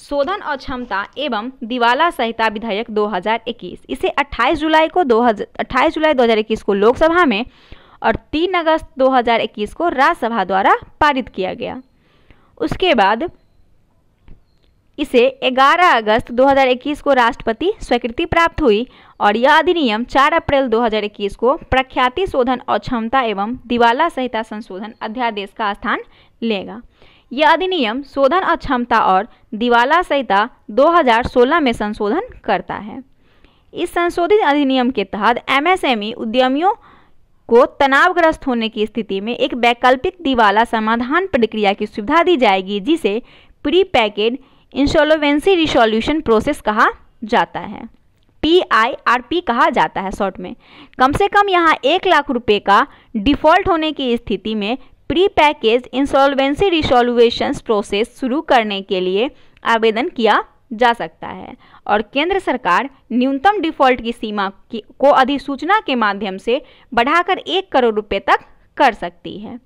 शोधन और क्षमता एवं दिवाला संहिता विधेयक 2021 इसे 28 जुलाई को 2000 28 जुलाई 2021 को लोकसभा में और 3 अगस्त 2021 को राज्यसभा द्वारा पारित किया गया उसके बाद इसे 11 अगस्त 2021 को राष्ट्रपति स्वीकृति प्राप्त हुई और यह अधिनियम 4 अप्रैल 2021 को प्रख्याति शोधन अक्षमता एवं दिवाला संहिता संशोधन अध्यादेश का स्थान लेगा यह अधिनियम शोधन अक्षमता और दिवाला संहिता 2016 में संशोधन करता है इस संशोधित अधिनियम के तहत एमएसएमई उद्यमियों को तनावग्रस्त होने की स्थिति में एक वैकल्पिक दिवाला समाधान प्रक्रिया की सुविधा दी जाएगी जिसे pre packed insolvency resolution process कहा जाता है पी आई आर पी कहा जाता है शॉर्ट में कम से कम यहाँ एक लाख रुपए का डिफ़ॉल्ट होने की स्थिति में pre package insolvency resolution process शुरू करने के लिए आवेदन किया जा सकता है और केंद्र सरकार न्यूनतम डिफ़ॉल्ट की सीमा की को अधिसूचना के माध्यम से बढ़ाकर एक करोड़ रुपए तक कर सकती है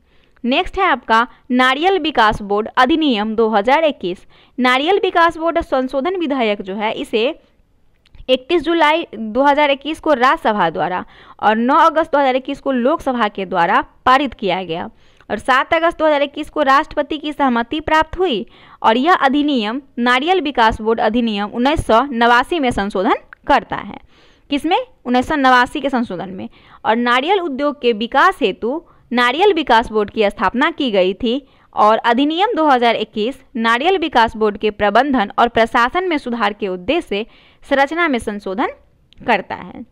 नेक्स्ट है आपका नारियल विकास बोर्ड अधिनियम 2021 नारियल विकास बोर्ड संशोधन विधेयक जो है इसे 31 जुलाई 2021 को राज्यसभा द्वारा और 9 अगस्त 2021 को लोकसभा के द्वारा पारित किया गया और 7 अगस्त 2021 को राष्ट्रपति की सहमति प्राप्त हुई और यह अधिनियम नारियल विकास बोर्ड अधिनियम उन्नीस में संशोधन करता है किसमें उन्नीस के संशोधन में और नारियल उद्योग के विकास हेतु नारियल विकास बोर्ड की स्थापना की गई थी और अधिनियम 2021 नारियल विकास बोर्ड के प्रबंधन और प्रशासन में सुधार के उद्देश्य से संरचना में संशोधन करता है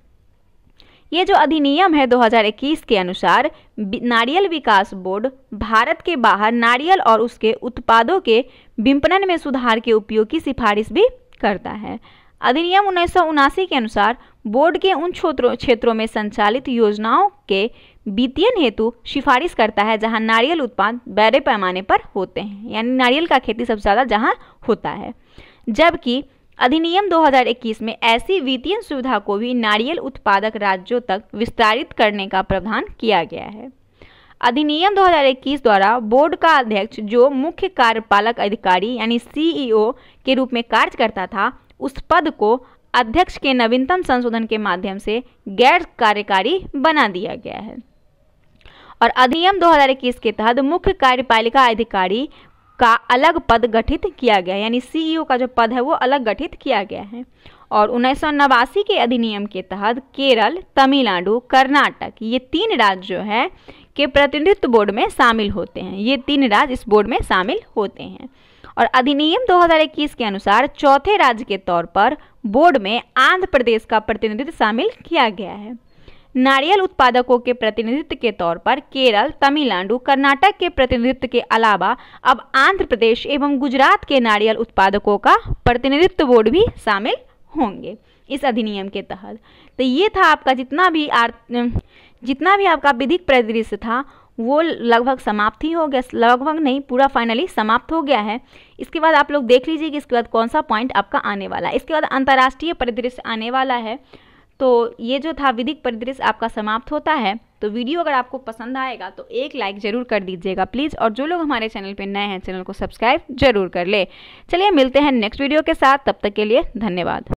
ये जो अधिनियम है 2021 के अनुसार नारियल विकास बोर्ड भारत के बाहर नारियल और उसके उत्पादों के विपणन में सुधार के उपयोग की सिफारिश भी करता है अधिनियम उन्नीस के अनुसार बोर्ड के उन क्षेत्रों क्षेत्रों में संचालित योजनाओं के वित्तीयन हेतु सिफारिश करता है जहाँ नारियल उत्पाद बड़े पैमाने पर होते हैं यानी नारियल का खेती सबसे ज़्यादा जहाँ होता है जबकि अधिनियम 2021 में ऐसी वित्तीय सुविधा को भी नारियल उत्पादक राज्यों तक विस्तारित करने का प्रावधान किया गया है अधिनियम 2021 द्वारा बोर्ड का अध्यक्ष जो मुख्य कार्यपालक अधिकारी यानी सीईओ e के रूप में कार्य करता था उस पद को अध्यक्ष के नवीनतम संशोधन के माध्यम से गैर कार्यकारी बना दिया गया है और अधिनियम 2021 के तहत मुख्य कार्यपालिका अधिकारी का अलग पद गठित किया गया है यानी सीईओ e का जो पद है वो अलग गठित किया गया है और उन्नीस के अधिनियम के तहत केरल तमिलनाडु कर्नाटक ये तीन राज्य जो है के प्रतिनिधित्व बोर्ड में शामिल होते हैं ये तीन राज्य इस बोर्ड में शामिल होते हैं और अधिनियम 2021 के अनुसार चौथे राज्य के तौर पर बोर्ड में आंध्र प्रदेश का प्रतिनिधित्व शामिल किया गया है नारियल उत्पादकों के प्रतिनिधित्व के तौर पर केरल तमिलनाडु कर्नाटक के प्रतिनिधित्व के अलावा अब आंध्र प्रदेश एवं गुजरात के नारियल उत्पादकों का प्रतिनिधित्व बोर्ड भी शामिल होंगे इस अधिनियम के तहत तो ये था आपका जितना भी आर जितना भी आपका विधिक परिदृश्य था वो लगभग समाप्त ही हो गया लगभग नहीं पूरा फाइनली समाप्त हो गया है इसके बाद आप लोग देख लीजिए कि इसके बाद कौन सा पॉइंट आपका आने वाला है इसके बाद अंतर्राष्ट्रीय परिदृश्य आने वाला है तो ये जो था विधिक परिदृश्य आपका समाप्त होता है तो वीडियो अगर आपको पसंद आएगा तो एक लाइक ज़रूर कर दीजिएगा प्लीज़ और जो लोग हमारे चैनल पर नए हैं चैनल को सब्सक्राइब जरूर कर ले चलिए मिलते हैं नेक्स्ट वीडियो के साथ तब तक के लिए धन्यवाद